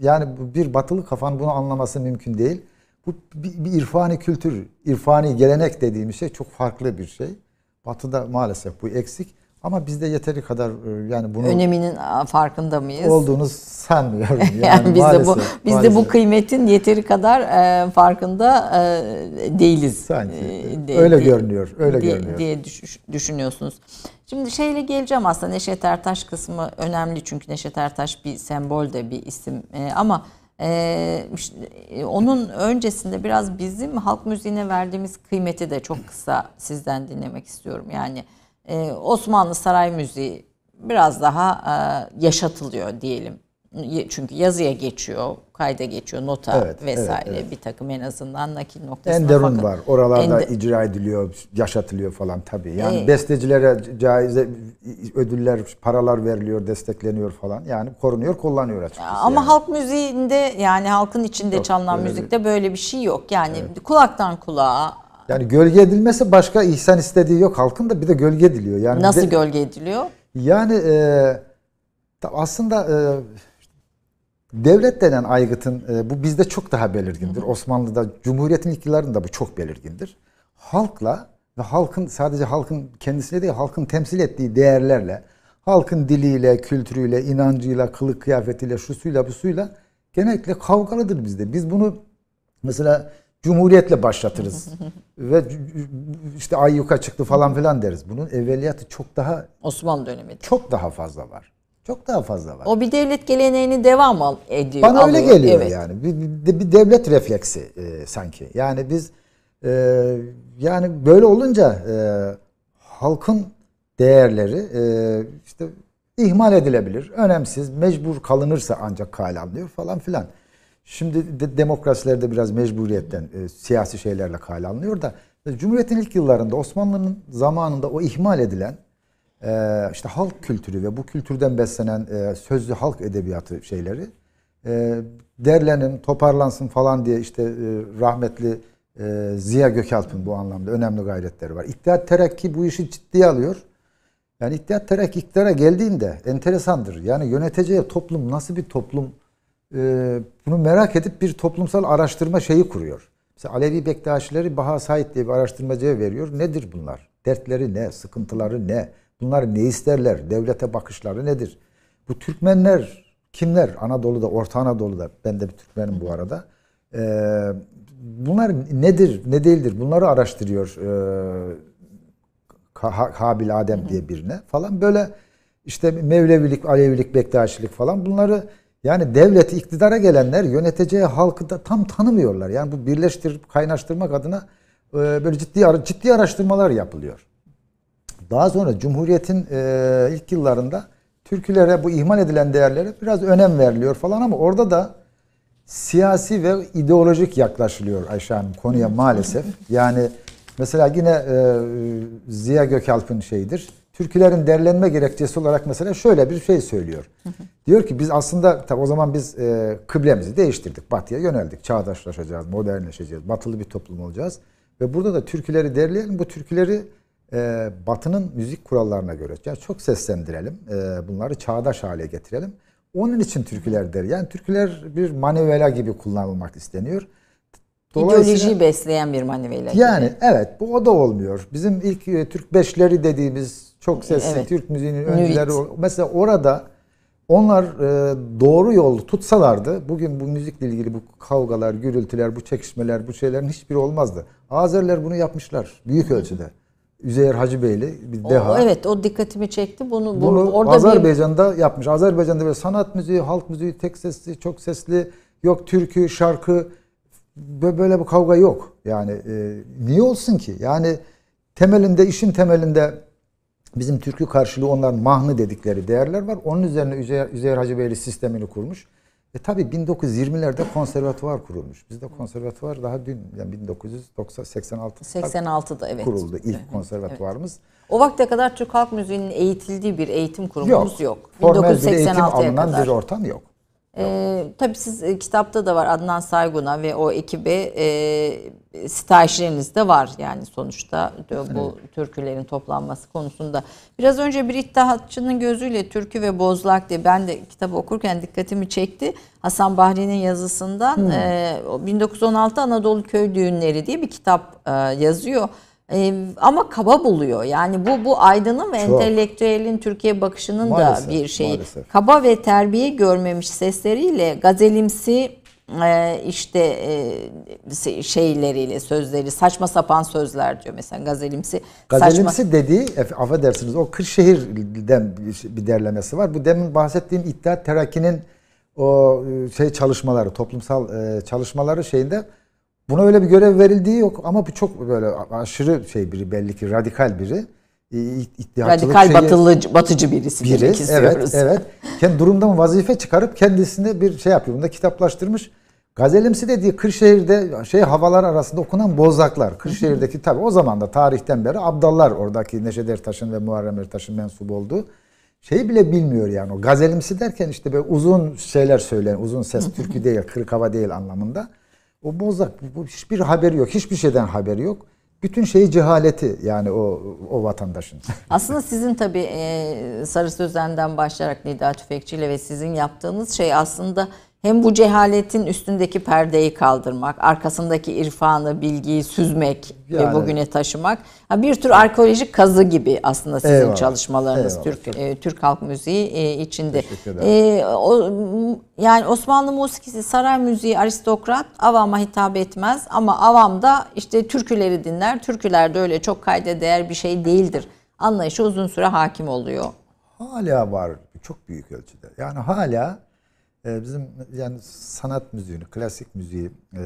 yani bir batılı kafan bunu anlaması mümkün değil. Bu bir, bir irfani kültür, irfani gelenek dediğimiz şey çok farklı bir şey. Batı'da maalesef bu eksik. Ama biz de yeteri kadar e, yani bunun öneminin farkında mıyız? Olduğunu sanmıyorum. Yani, yani bizde maalesef, bu bizde maalesef. bu kıymetin yeteri kadar e, farkında e, değiliz. Sanki e, de, öyle de, görünüyor. Öyle de, görünüyor diye düşünüyorsunuz. Şimdi şeyle geleceğim aslında Neşet Ertaş kısmı önemli çünkü Neşet Ertaş bir sembol de bir isim e, ama ee, işte e, onun öncesinde biraz bizim halk müziğine verdiğimiz kıymeti de çok kısa sizden dinlemek istiyorum. Yani e, Osmanlı saray müziği biraz daha e, yaşatılıyor diyelim. Çünkü yazıya geçiyor, kayda geçiyor, nota evet, vesaire evet, evet. bir takım en azından nakil noktasına. Enderun fakat, var. Oralarda ender... icra ediliyor, yaşatılıyor falan tabii. Yani ee, bestecilere caize ödüller, paralar veriliyor, destekleniyor falan. Yani korunuyor, kullanıyor açıkçası. Ama yani. halk müziğinde yani halkın içinde yok, çalınan müzikte bir... böyle bir şey yok. Yani evet. kulaktan kulağa yani gölge edilmesi başka ihsan istediği yok halkın da bir de gölge ediliyor. Yani Nasıl de, gölge ediliyor? Yani e, aslında e, devlet denen aygıtın e, bu bizde çok daha belirgindir. Hı hı. Osmanlı'da Cumhuriyet'in ilk yıllarında bu çok belirgindir. Halkla ve halkın sadece halkın kendisine değil halkın temsil ettiği değerlerle halkın diliyle, kültürüyle, inancıyla, kılık kıyafetiyle, şusuyla, busuyla genellikle kavgalıdır bizde. Biz bunu mesela Cumhuriyetle başlatırız. Ve işte ay yuka çıktı falan filan deriz. Bunun evveliyatı çok daha... Osmanlı döneminde. Çok daha fazla var. Çok daha fazla var. O bir devlet geleneğini devam al, ediyor. Bana alıyor. öyle geliyor evet. yani. Bir, bir, devlet refleksi e, sanki. Yani biz e, yani böyle olunca e, halkın değerleri e, işte ihmal edilebilir. Önemsiz, mecbur kalınırsa ancak kale alınıyor falan filan. Şimdi de demokrasilerde biraz mecburiyetten e, siyasi şeylerle kalanlıyor da Cumhuriyet'in ilk yıllarında Osmanlı'nın zamanında o ihmal edilen e, işte halk kültürü ve bu kültürden beslenen e, sözlü halk edebiyatı şeyleri e, derlenin, toparlansın falan diye işte e, rahmetli e, Ziya Gökalp'ın bu anlamda önemli gayretleri var. İttihat Terakki bu işi ciddiye alıyor. Yani İttihat Terakki iktidara geldiğinde enteresandır. Yani yöneteceği toplum nasıl bir toplum e, bunu merak edip bir toplumsal araştırma şeyi kuruyor. Mesela Alevi Bektaşileri Baha Said diye bir araştırmacıya veriyor. Nedir bunlar? Dertleri ne? Sıkıntıları ne? Bunlar ne isterler? Devlete bakışları nedir? Bu Türkmenler kimler? Anadolu'da, Orta Anadolu'da. Ben de bir Türkmenim bu arada. E, bunlar nedir, ne değildir? Bunları araştırıyor e, Habil Adem diye birine falan. Böyle işte Mevlevilik, Alevilik, Bektaşilik falan bunları yani devlet iktidara gelenler yöneteceği halkı da tam tanımıyorlar. Yani bu birleştirip kaynaştırmak adına e, böyle ciddi ciddi araştırmalar yapılıyor. Daha sonra Cumhuriyet'in e, ilk yıllarında Türkülere bu ihmal edilen değerlere biraz önem veriliyor falan ama orada da siyasi ve ideolojik yaklaşılıyor Ayşe Hanım konuya maalesef. Yani mesela yine e, Ziya Gökalp'ın şeyidir türkülerin derlenme gerekçesi olarak mesela şöyle bir şey söylüyor. Hı hı. Diyor ki biz aslında tabi o zaman biz e, kıblemizi değiştirdik. Batıya yöneldik. Çağdaşlaşacağız, modernleşeceğiz. Batılı bir toplum olacağız. Ve burada da türküleri derleyelim. Bu türküleri e, batının müzik kurallarına göre yani çok seslendirelim. E, bunları çağdaş hale getirelim. Onun için türküler der. Yani türküler bir manevela gibi kullanılmak isteniyor. İdeolojiyi besleyen bir manevela. Yani gibi. evet bu o da olmuyor. Bizim ilk e, Türk beşleri dediğimiz çok ee, sesli evet. Türk müziğinin öncüleri. Mesela orada onlar e, doğru yolu tutsalardı bugün bu müzikle ilgili bu kavgalar, gürültüler, bu çekişmeler, bu şeylerin hiçbiri olmazdı. Azerler bunu yapmışlar büyük ölçüde. Üzeyir Hacıbeyli bir deha. O, evet o dikkatimi çekti. Bunu, bunu, bunu orada Azerbaycan'da bir... yapmış. Azerbaycan'da böyle sanat müziği, halk müziği, tek sesli, çok sesli, yok türkü, şarkı böyle bir kavga yok. Yani e, niye olsun ki? Yani temelinde işin temelinde bizim türkü karşılığı onların mahnı dedikleri değerler var. Onun üzerine Üzeyir, Üzeyir Hacıbeyli sistemini kurmuş. E tabi 1920'lerde konservatuvar kurulmuş. Bizde konservatuvar daha dün yani 1986 86'da evet. kuruldu ilk evet, konservatuvarımız. O vakte kadar Türk halk müziğinin eğitildiği bir eğitim kurumumuz yok. yok. Formel kadar. bir ortam yok. Ee, tabii siz e, kitapta da var Adnan Saygun'a ve o ekibe e, stajyeriniz de var yani sonuçta diyor, bu türkülerin toplanması konusunda. Biraz önce bir iddiahatçının gözüyle türkü ve bozlak diye ben de kitabı okurken dikkatimi çekti. Hasan Bahri'nin yazısından hmm. e, 1916 Anadolu Köy Düğünleri diye bir kitap e, yazıyor. E, ama kaba buluyor. Yani bu bu aydının ve Çok. entelektüelin Türkiye bakışının maalesef, da bir şeyi. Maalesef. Kaba ve terbiye görmemiş sesleriyle gazelimsi e, işte e, şeyleriyle sözleri saçma sapan sözler diyor mesela gazelimsi. Gazelimsi saçma... dediği affedersiniz o Kırşehir'den bir derlemesi var. Bu demin bahsettiğim iddia terakinin o şey çalışmaları toplumsal çalışmaları şeyinde Buna öyle bir görev verildiği yok ama bu çok böyle aşırı şey biri belli ki radikal biri. Radikal batılı, batıcı birisi biri, Evet, evet. Kendi durumdan vazife çıkarıp kendisine bir şey yapıyor. Bunu da kitaplaştırmış. Gazelimsi dediği Kırşehir'de şey havalar arasında okunan bozaklar. Kırşehir'deki tabi o zaman da tarihten beri abdallar oradaki Neşet Ertaş'ın ve Muharrem Ertaş'ın mensubu olduğu şeyi bile bilmiyor yani. O gazelimsi derken işte böyle uzun şeyler söyleyen, uzun ses türkü değil, kırık hava değil anlamında. O mozak. Bu, hiçbir haberi yok. Hiçbir şeyden haberi yok. Bütün şeyi cehaleti yani o, o vatandaşın. Aslında sizin tabii e, Sarı Sözen'den başlayarak Nida Tüfekçi ile ve sizin yaptığınız şey aslında hem bu cehaletin üstündeki perdeyi kaldırmak, arkasındaki irfanı, bilgiyi süzmek yani, ve bugüne taşımak. bir tür arkeolojik kazı gibi aslında sizin eyvallah, çalışmalarınız eyvallah. Türk e, Türk halk müziği e, içinde. E, o, yani Osmanlı musikisi saray müziği aristokrat avama hitap etmez ama avam da işte türküleri dinler. Türküler de öyle çok kayda değer bir şey değildir. Anlayışı uzun süre hakim oluyor. Hala var çok büyük ölçüde. Yani hala ee, bizim yani sanat müziğini, klasik müziği e,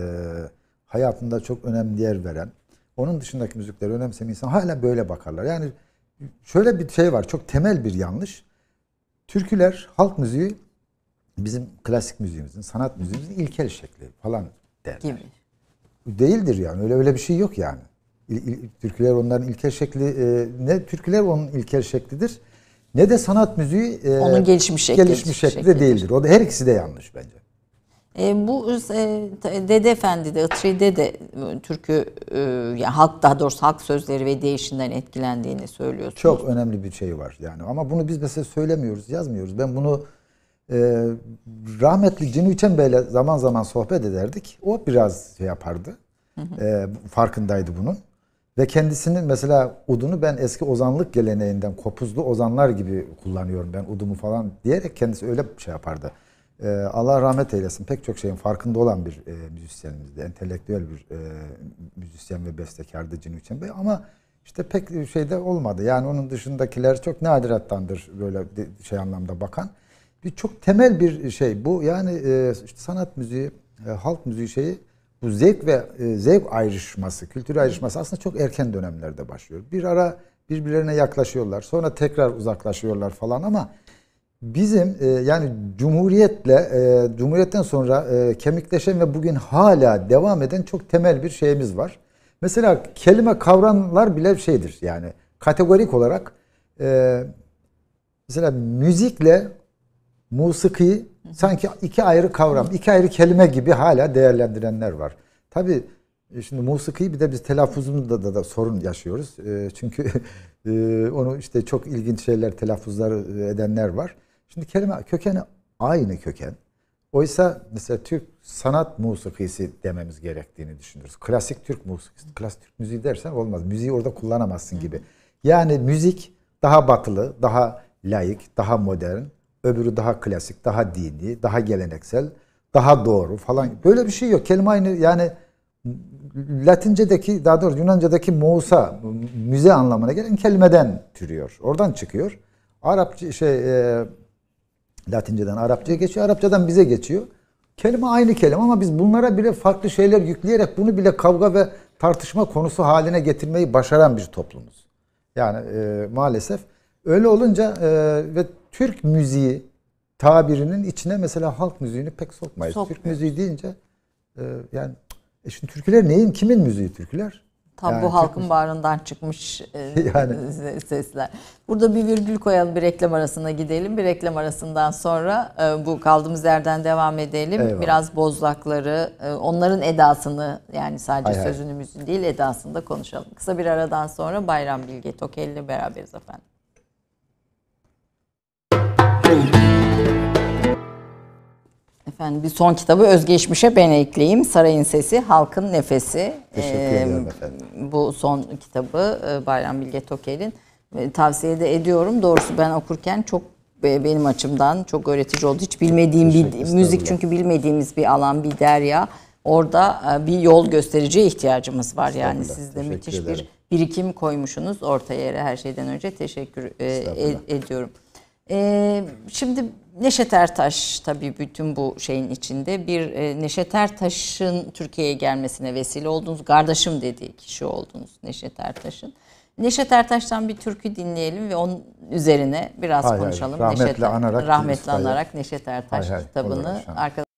hayatında çok önemli yer veren, onun dışındaki müzikleri önemsemeyen insan hala böyle bakarlar. Yani şöyle bir şey var, çok temel bir yanlış. Türküler, halk müziği bizim klasik müziğimizin, sanat müziğimizin ilkel şekli falan derler. Gibi. Değildir yani. Öyle öyle bir şey yok yani. türküler onların ilkel şekli e, ne türküler onun ilkel şeklidir ne de sanat müziği e, onun gelişmiş şekli, gelişmiş şekli, de değildir. O da her ikisi de yanlış bence. E, bu e, Dede Efendi de, Itri de e, türkü e, yani halk daha doğrusu halk sözleri ve değişinden etkilendiğini söylüyorsunuz. Çok önemli bir şey var yani ama bunu biz mesela söylemiyoruz, yazmıyoruz. Ben bunu e, rahmetli Cini Bey'le zaman zaman sohbet ederdik. O biraz şey yapardı. Hı hı. E, farkındaydı bunun. Ve kendisinin mesela udunu ben eski ozanlık geleneğinden kopuzlu ozanlar gibi kullanıyorum ben udumu falan diyerek kendisi öyle şey yapardı. Ee, Allah rahmet eylesin pek çok şeyin farkında olan bir e, müzisyenimizdi. Entelektüel bir e, müzisyen ve bestekardı Cinuçen Bey ama işte pek şeyde olmadı. Yani onun dışındakiler çok nadirattandır böyle şey anlamda bakan. Bir çok temel bir şey bu. Yani e, işte sanat müziği, e, halk müziği şeyi bu zevk ve e, zevk ayrışması, kültür ayrışması aslında çok erken dönemlerde başlıyor. Bir ara birbirlerine yaklaşıyorlar, sonra tekrar uzaklaşıyorlar falan ama bizim e, yani cumhuriyetle e, cumhuriyetten sonra e, kemikleşen ve bugün hala devam eden çok temel bir şeyimiz var. Mesela kelime kavramlar bile şeydir yani kategorik olarak mesela müzikle musiki sanki iki ayrı kavram, iki ayrı kelime gibi hala değerlendirenler var. Tabi e, şimdi musiki bir de biz telaffuzumuzda da, da sorun yaşıyoruz. E, çünkü e, onu işte çok ilginç şeyler telaffuzlar edenler var. Şimdi kelime kökeni aynı köken. Oysa mesela Türk sanat musikisi dememiz gerektiğini düşünürüz. Klasik Türk musikisi, klasik Türk müziği dersen olmaz. Müziği orada kullanamazsın gibi. Yani müzik daha batılı, daha layık, daha modern. Öbürü daha klasik, daha dini, daha geleneksel, daha doğru falan. Böyle bir şey yok. Kelime aynı yani Latince'deki daha doğrusu Yunanca'daki Musa müze anlamına gelen kelimeden türüyor. Oradan çıkıyor. Arapça şey e, Latince'den Arapça'ya geçiyor. Arapçadan bize geçiyor. Kelime aynı kelime ama biz bunlara bile farklı şeyler yükleyerek bunu bile kavga ve tartışma konusu haline getirmeyi başaran bir toplumuz. Yani e, maalesef Öyle olunca e, ve Türk müziği tabirinin içine mesela halk müziğini pek sokmayız. Sokmuyor. Türk müziği deyince e, yani e şimdi türküler neyin kimin müziği türküler? Tam yani bu halkın çıkmış. bağrından çıkmış e, yani. E, sesler. Burada bir virgül koyalım bir reklam arasına gidelim. Bir reklam arasından sonra e, bu kaldığımız yerden devam edelim. Eyvallah. Biraz bozlakları, onların edasını yani sadece hay sözünü müziği değil edasını da konuşalım. Kısa bir aradan sonra Bayram Bilge Tokelli beraberiz efendim. Efendim bir son kitabı Özgeçmiş'e ben ekleyeyim. Sarayın Sesi, Halkın Nefesi. Teşekkür ee, ederim efendim. Bu son kitabı Bayram Bilge Toker'in. Tavsiye de ediyorum. Doğrusu ben okurken çok benim açımdan çok öğretici oldu. Hiç bilmediğim bir müzik çünkü bilmediğimiz bir alan, bir derya. Orada bir yol göstericiye ihtiyacımız var. Yani siz de müthiş ederim. bir birikim koymuşsunuz ortaya yere her şeyden önce. Teşekkür e, ediyorum. Ee, şimdi Neşet Ertaş tabii bütün bu şeyin içinde bir e, Neşet Ertaş'ın Türkiye'ye gelmesine vesile oldunuz. Kardeşim dediği kişi oldunuz Neşet Ertaş'ın. Neşet Ertaş'tan bir türkü dinleyelim ve onun üzerine biraz hayır, konuşalım. Er- hayır, rahmetli Neşet, anarak rahmetli anarak Neşet Ertaş hayır, kitabını arkadaşlar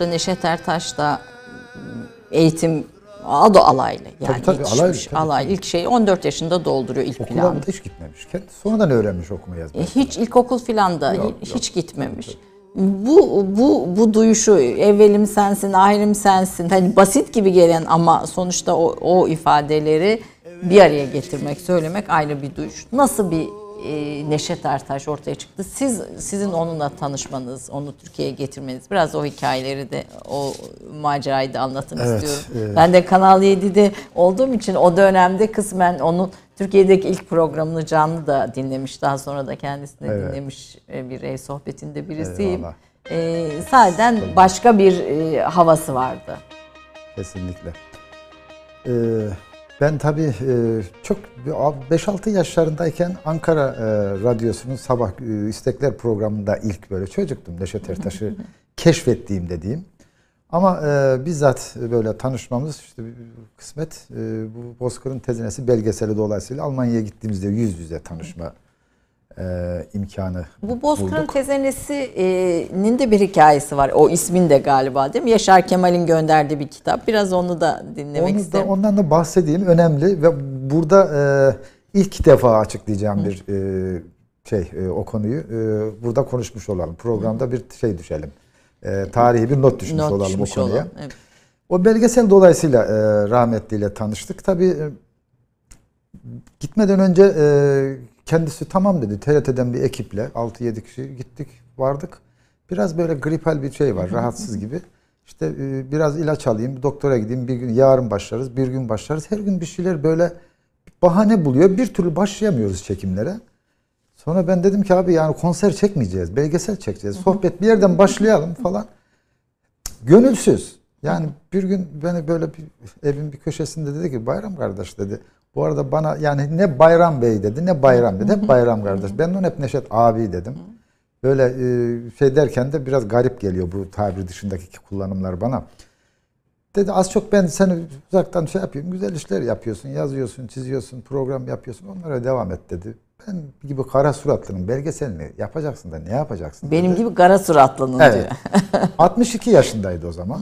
İşte Neşet Ertaş da ıı, eğitim o alaylı yani tabii, tabii, Alaylı, tabii, alay tabii. ilk şeyi 14 yaşında dolduruyor ilk Okula planı. hiç gitmemiş. Kendisi sonradan öğrenmiş okuma e, yazmayı. Hiç ilkokul filan da hiç yok. gitmemiş. Bu bu bu duyuşu evvelim sensin, ahirim sensin. Hani basit gibi gelen ama sonuçta o, o ifadeleri bir araya getirmek, söylemek ayrı bir duyuş. Nasıl bir e, Neşet Ertaş ortaya çıktı. Siz sizin onunla tanışmanız, onu Türkiye'ye getirmeniz, biraz o hikayeleri de o macerayı da anlatın evet, istiyorum. E... Ben de Kanal 7'de olduğum için o dönemde kısmen onun Türkiye'deki ilk programını canlı da dinlemiş. Daha sonra da kendisini evet. dinlemiş e, bir ev sohbetinde birisiyim. Eyvallah. sahiden e, başka bir e, havası vardı. Kesinlikle. Ee, ben tabii e, çok 5-6 yaşlarındayken Ankara e, Radyosu'nun sabah e, istekler programında ilk böyle çocuktum. Neşet Ertaş'ı keşfettiğim dediğim. Ama bizzat böyle tanışmamız işte kısmet bu Bozkır'ın tezinesi belgeseli dolayısıyla Almanya'ya gittiğimizde yüz yüze tanışma e, imkanı Bu Bozkır'ın tezenesi'nin de bir hikayesi var. O ismin de galiba değil mi? Yaşar Kemal'in gönderdiği bir kitap. Biraz onu da dinlemek onu isterim. Da, ondan da bahsedeyim. Önemli ve burada e, ilk defa açıklayacağım Hı. bir e, şey e, o konuyu. E, burada konuşmuş olalım. Programda Hı. bir şey düşelim. E, tarihi bir not düşmüş not olalım düşmüş o konuya. Olalım. Evet. O belgesel dolayısıyla e, rahmetliyle tanıştık. Tabii e, gitmeden önce e, Kendisi tamam dedi. TRT'den bir ekiple 6-7 kişi gittik, vardık. Biraz böyle gripal bir şey var, rahatsız gibi. İşte e, biraz ilaç alayım, doktora gideyim. Bir gün yarın başlarız, bir gün başlarız. Her gün bir şeyler böyle bahane buluyor. Bir türlü başlayamıyoruz çekimlere. Sonra ben dedim ki abi yani konser çekmeyeceğiz, belgesel çekeceğiz. Sohbet bir yerden başlayalım falan. Gönülsüz. Yani bir gün beni böyle bir, evin bir köşesinde dedi ki Bayram kardeş dedi bu arada bana yani ne Bayram Bey dedi ne Bayram dedi. Hep Bayram kardeş. Ben onu hep Neşet abi dedim. Böyle e, şey derken de biraz garip geliyor bu tabir dışındaki kullanımlar bana. Dedi az çok ben seni uzaktan şey yapayım Güzel işler yapıyorsun, yazıyorsun, çiziyorsun, program yapıyorsun. Onlara devam et dedi. Ben gibi kara suratlının belgeselini yapacaksın da ne yapacaksın? Benim dedi. gibi kara suratlının evet. diyor. 62 yaşındaydı o zaman.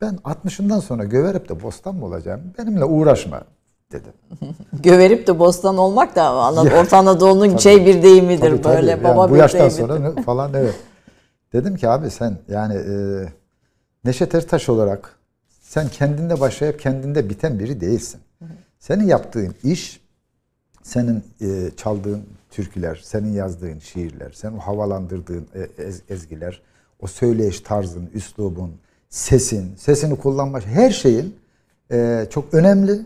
Ben 60'ından sonra göverip de bostan mı olacağım? Benimle uğraşma dedim Göverip de bostan olmak da anladın. Orta Anadolu'nun şey bir deyimidir tabii, tabii. böyle. Yani baba bu yaştan deyimidir. sonra falan evet. Dedim ki abi sen yani e, Neşet Ertaş olarak sen kendinde başlayıp kendinde biten biri değilsin. Senin yaptığın iş, senin e, çaldığın türküler, senin yazdığın şiirler, senin havalandırdığın e, ez, ezgiler, o söyleyiş tarzın, üslubun, sesin, sesini kullanma her şeyin e, çok önemli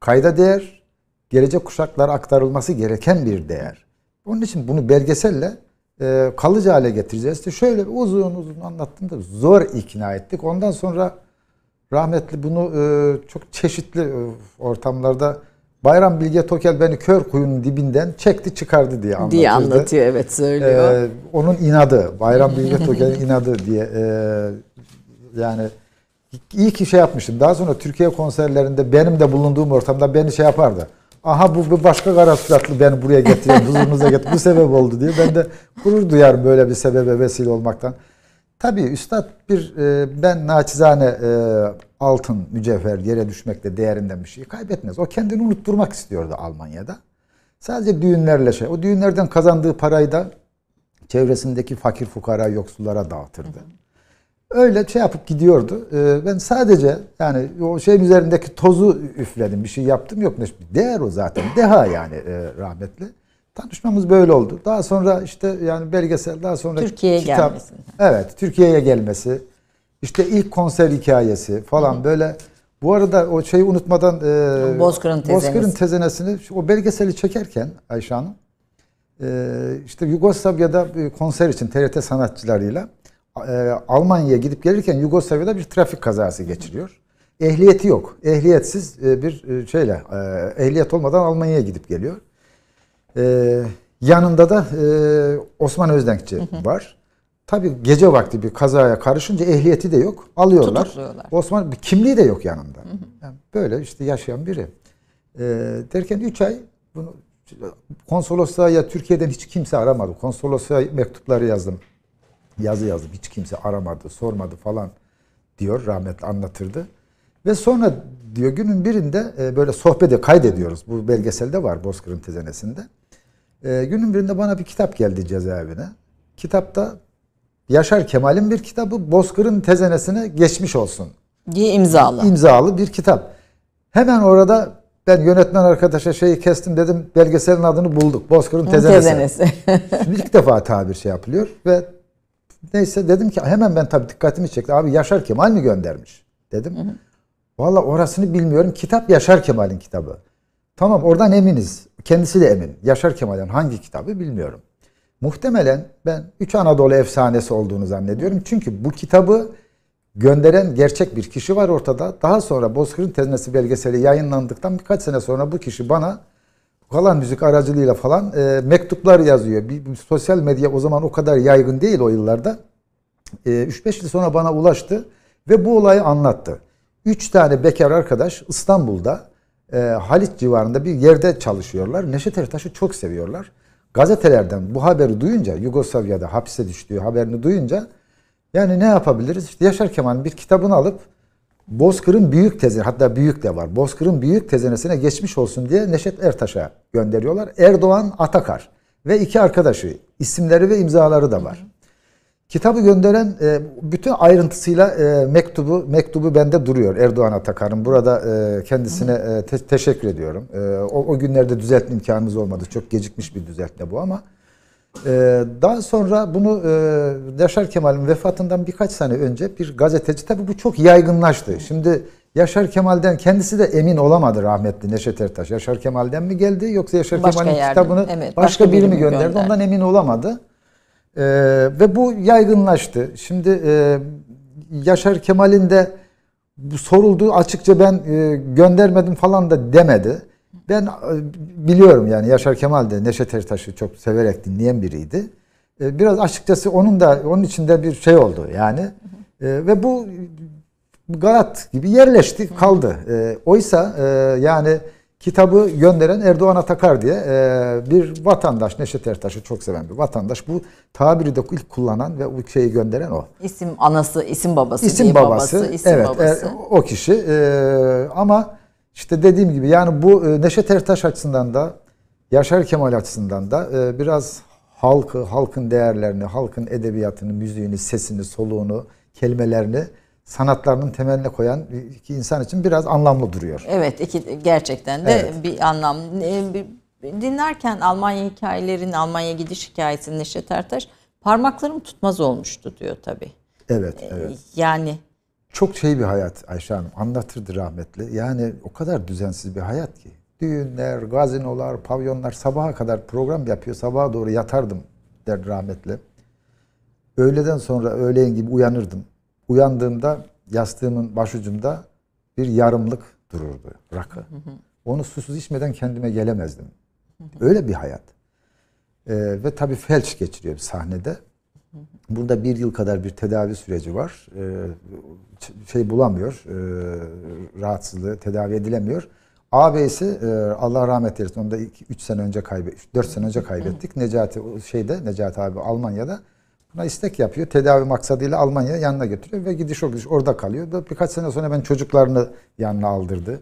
kayda değer, gelecek kuşaklara aktarılması gereken bir değer. Onun için bunu belgeselle e, kalıcı hale getireceğiz. İşte şöyle uzun uzun anlattım da zor ikna ettik. Ondan sonra rahmetli bunu e, çok çeşitli e, ortamlarda Bayram Bilge Tokel beni kör kuyunun dibinden çekti çıkardı diye anlatırdı. Diye anlatıyor evet söylüyor. Ee, onun inadı Bayram Bilge Tokel'in inadı diye e, yani İyi ki şey yapmışım. Daha sonra Türkiye konserlerinde benim de bulunduğum ortamda beni şey yapardı. Aha bu, bu başka kara suratlı beni buraya getiren, huzurunuza getir. Bu sebep oldu diye. Ben de gurur duyarım böyle bir sebebe vesile olmaktan. Tabii üstad bir e, ben naçizane e, altın, mücevher yere düşmekle değerinden bir şey kaybetmez. O kendini unutturmak istiyordu Almanya'da. Sadece düğünlerle şey. O düğünlerden kazandığı parayı da çevresindeki fakir fukara yoksullara dağıtırdı. Hı hı. Öyle şey yapıp gidiyordu. Ee, ben sadece yani o şeyin üzerindeki tozu üfledim. Bir şey yaptım yok. Değer o zaten. Deha yani e, rahmetli. Tanışmamız böyle oldu. Daha sonra işte yani belgesel daha sonra Türkiye'ye gelmesi. Evet Türkiye'ye gelmesi. İşte ilk konser hikayesi falan Hı. böyle. Bu arada o şeyi unutmadan e, Bozkır'ın, tezenesi. Bozkır'ın tezenesini o belgeseli çekerken Ayşe Hanım e, işte Yugoslavya'da bir konser için TRT sanatçılarıyla e, Almanya'ya gidip gelirken Yugoslavya'da bir trafik kazası geçiriyor. Ehliyeti yok. Ehliyetsiz e, bir e, şeyle ehliyet olmadan Almanya'ya gidip geliyor. Yanında da Osman Özdenkçi var. Tabii gece vakti bir kazaya karışınca ehliyeti de yok. Alıyorlar. Tutukluyorlar. Osman kimliği de yok yanında. Yani böyle işte yaşayan biri. Ee, derken 3 ay bunu konsolosluğa ya Türkiye'den hiç kimse aramadı. Konsolosluğa mektuplar yazdım yazı yazıp hiç kimse aramadı, sormadı falan diyor rahmetli anlatırdı. Ve sonra diyor günün birinde e, böyle sohbeti kaydediyoruz. Bu belgeselde var Bozkır'ın tezenesinde. E, günün birinde bana bir kitap geldi cezaevine. Kitapta Yaşar Kemal'in bir kitabı Bozkır'ın tezenesine geçmiş olsun. Diye imzalı. İmzalı bir kitap. Hemen orada ben yönetmen arkadaşa şeyi kestim dedim belgeselin adını bulduk. Bozkır'ın tezenesi. tezenesi. Şimdi ilk defa tabir şey yapılıyor ve Neyse dedim ki hemen ben tabii dikkatimi çekti. Abi Yaşar Kemal mi göndermiş? Dedim. Hı Valla orasını bilmiyorum. Kitap Yaşar Kemal'in kitabı. Tamam oradan eminiz. Kendisi de emin. Yaşar Kemal'in hangi kitabı bilmiyorum. Muhtemelen ben Üç Anadolu Efsanesi olduğunu zannediyorum. Çünkü bu kitabı gönderen gerçek bir kişi var ortada. Daha sonra Bozkır'ın Teznesi belgeseli yayınlandıktan birkaç sene sonra bu kişi bana falan müzik aracılığıyla falan e, mektuplar yazıyor. Bir, bir sosyal medya o zaman o kadar yaygın değil o yıllarda. E, 3-5 yıl sonra bana ulaştı ve bu olayı anlattı. 3 tane bekar arkadaş İstanbul'da e, Haliç civarında bir yerde çalışıyorlar. Neşet Ertaş'ı çok seviyorlar. Gazetelerden bu haberi duyunca Yugoslavya'da hapse düştüğü haberini duyunca yani ne yapabiliriz? İşte Yaşar Kemal'in bir kitabını alıp Bozkır'ın büyük tezene hatta büyük de var. Bozkır'ın büyük tezenesine geçmiş olsun diye Neşet Ertaş'a gönderiyorlar. Erdoğan Atakar ve iki arkadaşı isimleri ve imzaları da var. Kitabı gönderen e, bütün ayrıntısıyla e, mektubu mektubu bende duruyor Erdoğan Atakar'ın. Burada e, kendisine te- teşekkür ediyorum. o, o günlerde düzeltme imkanımız olmadı. Çok gecikmiş bir düzeltme bu ama ee, daha sonra bunu e, Yaşar Kemal'in vefatından birkaç sene önce bir gazeteci, tabi bu çok yaygınlaştı. Şimdi Yaşar Kemal'den kendisi de emin olamadı rahmetli Neşet Ertaş. Yaşar Kemal'den mi geldi yoksa Yaşar başka Kemal'in kitabını evet, başka, başka biri mi gönderdi gönder. ondan emin olamadı. Ee, ve bu yaygınlaştı. Şimdi e, Yaşar Kemal'in de sorulduğu açıkça ben e, göndermedim falan da demedi. Ben e, biliyorum yani Yaşar Kemal de Neşet Ertaş'ı çok severek dinleyen biriydi. E, biraz açıkçası onun da onun içinde bir şey oldu yani. E, ve bu Galat gibi yerleşti kaldı. Oysa yani kitabı gönderen Erdoğan Atakar diye bir vatandaş Neşet Ertaş'ı çok seven bir vatandaş. Bu tabiri de ilk kullanan ve bu şeyi gönderen o. İsim anası, isim babası. İsim babası, babası isim evet, babası. O kişi ama işte dediğim gibi yani bu e, Neşet Ertaş açısından da Yaşar Kemal açısından da e, biraz halkı, halkın değerlerini, halkın edebiyatını, müziğini, sesini, soluğunu, kelimelerini sanatlarının temeline koyan iki insan için biraz anlamlı duruyor. Evet, iki, gerçekten de evet. bir anlam. Dinlerken Almanya hikayelerini, Almanya gidiş hikayesini Neşet Ertaş parmaklarım tutmaz olmuştu diyor tabii. Evet, e, evet. Yani çok şey bir hayat Ayşe Hanım anlatırdı rahmetli. Yani o kadar düzensiz bir hayat ki. Düğünler, gazinolar, pavyonlar sabaha kadar program yapıyor. Sabaha doğru yatardım der rahmetli. Öğleden sonra öğleyin gibi uyanırdım. Uyandığımda yastığımın başucumda bir yarımlık dururdu rakı. Onu susuz içmeden kendime gelemezdim. Öyle bir hayat. Ee, ve tabii felç geçiriyor bir sahnede. Burada bir yıl kadar bir tedavi süreci var. Ee, şey bulamıyor, e, rahatsızlığı tedavi edilemiyor. Ağabeyisi Allah rahmet eylesin onu da 3 sene önce kaybettik, 4 sene önce kaybettik. Necati şeyde Necati abi Almanya'da buna istek yapıyor. Tedavi maksadıyla Almanya'ya yanına götürüyor ve gidiş o gidiş orada kalıyor. Birkaç sene sonra ben çocuklarını yanına aldırdı.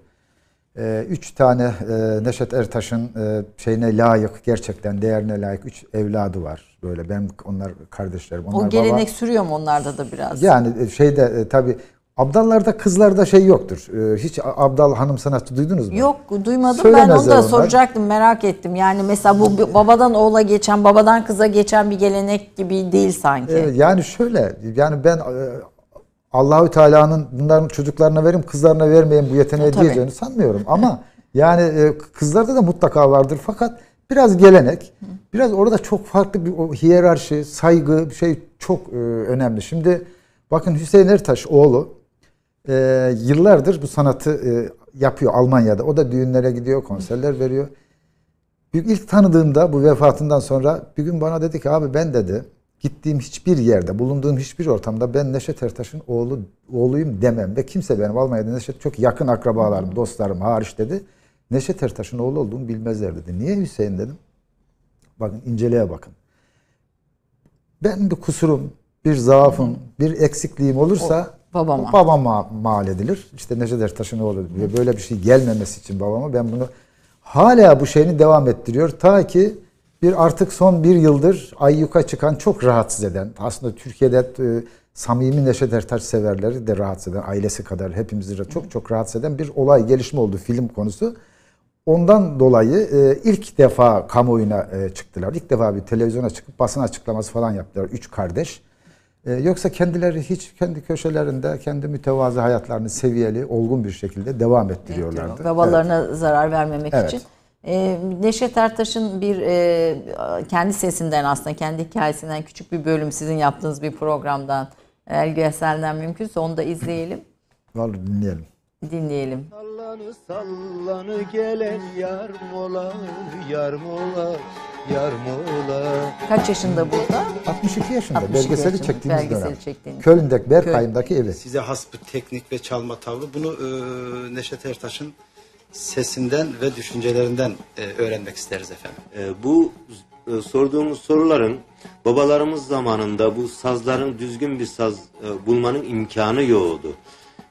Ee, üç tane e, Neşet Ertaş'ın e, şeyine layık, gerçekten değerine layık üç evladı var. Böyle ben onlar kardeşlerim. Onlar o gelenek baba. sürüyor mu onlarda da biraz? Yani e, şeyde e, tabii Abdallarda kızlarda şey yoktur. E, hiç abdal hanım sanatçı duydunuz mu? Yok duymadım Söylemezler ben onu da onlar. soracaktım merak ettim. Yani mesela bu babadan oğula geçen babadan kıza geçen bir gelenek gibi değil sanki. Yani şöyle yani ben Allahü Teala'nın bunların çocuklarına verim, kızlarına vermeyeyim bu yeteneği Tabii. diyeceğini sanmıyorum. Ama yani e, kızlarda da mutlaka vardır. Fakat biraz gelenek, biraz orada çok farklı bir o hiyerarşi, saygı bir şey çok e, önemli. Şimdi bakın Hüseyin Ertaş oğlu e, yıllardır bu sanatı yapıyor Almanya'da. O da düğünlere gidiyor, konserler veriyor. İlk tanıdığımda bu vefatından sonra bir gün bana dedi ki abi ben dedi gittiğim hiçbir yerde, bulunduğum hiçbir ortamda ben Neşet Ertaş'ın oğlu oğluyum demem ve kimse benim Almanya'da Neşet çok yakın akrabalarım, dostlarım hariç dedi. Neşet Ertaş'ın oğlu olduğumu bilmezler dedi. Niye Hüseyin dedim. Bakın inceleye bakın. Ben bir kusurum, bir zaafım, bir eksikliğim olursa o, babama. babama mal edilir. İşte Neşet Ertaş'ın oğlu diyor. Böyle bir şey gelmemesi için babama ben bunu hala bu şeyini devam ettiriyor. Ta ki bir artık son bir yıldır ay yuka çıkan çok rahatsız eden aslında Türkiye'de e, samimi Neşet Ertaş severleri de rahatsız eden ailesi kadar hepimizi çok çok rahatsız eden bir olay gelişme oldu film konusu. Ondan dolayı e, ilk defa kamuoyuna e, çıktılar. İlk defa bir televizyona çıkıp basın açıklaması falan yaptılar. Üç kardeş. E, yoksa kendileri hiç kendi köşelerinde kendi mütevazı hayatlarını seviyeli, olgun bir şekilde devam ettiriyorlardı. Evet, babalarına evet. zarar vermemek evet. için. Ee, Neşet Ertaş'ın bir e, kendi sesinden aslında kendi hikayesinden küçük bir bölüm sizin yaptığınız bir programdan Ergü Esel'den mümkünse onu da izleyelim. Vallahi dinleyelim. Dinleyelim. Sallanı sallanı gelen yar mola, yar mola, yar mola. Kaç yaşında burada? 62 yaşında. 62 belgeseli yaşında. çektiğimiz belgeseli dönem. Çektiğimiz Köln'deki Berkay'ımdaki evi. Size has bir teknik ve çalma tavrı. Bunu e, Neşet Ertaş'ın sesinden ve düşüncelerinden e, öğrenmek isteriz efendim. E, bu e, sorduğumuz soruların babalarımız zamanında bu sazların düzgün bir saz e, bulmanın imkanı yoktu.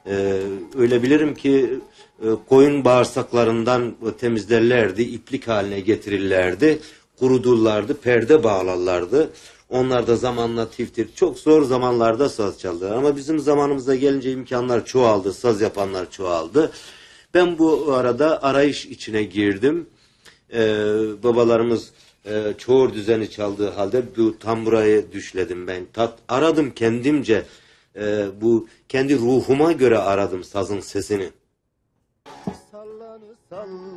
E, öyle bilirim ki e, koyun bağırsaklarından temizlerlerdi, iplik haline getirirlerdi, kurudurlardı, perde bağlarlardı. Onlar da zamanla tiftir. Çok zor zamanlarda saz çaldılar ama bizim zamanımıza gelince imkanlar çoğaldı, saz yapanlar çoğaldı. Ben bu arada arayış içine girdim. Ee, babalarımız e, çoğur düzeni çaldığı halde bu tamburayı düşledim ben. Tat, aradım kendimce e, bu kendi ruhuma göre aradım sazın sesini. Sallanı sallanı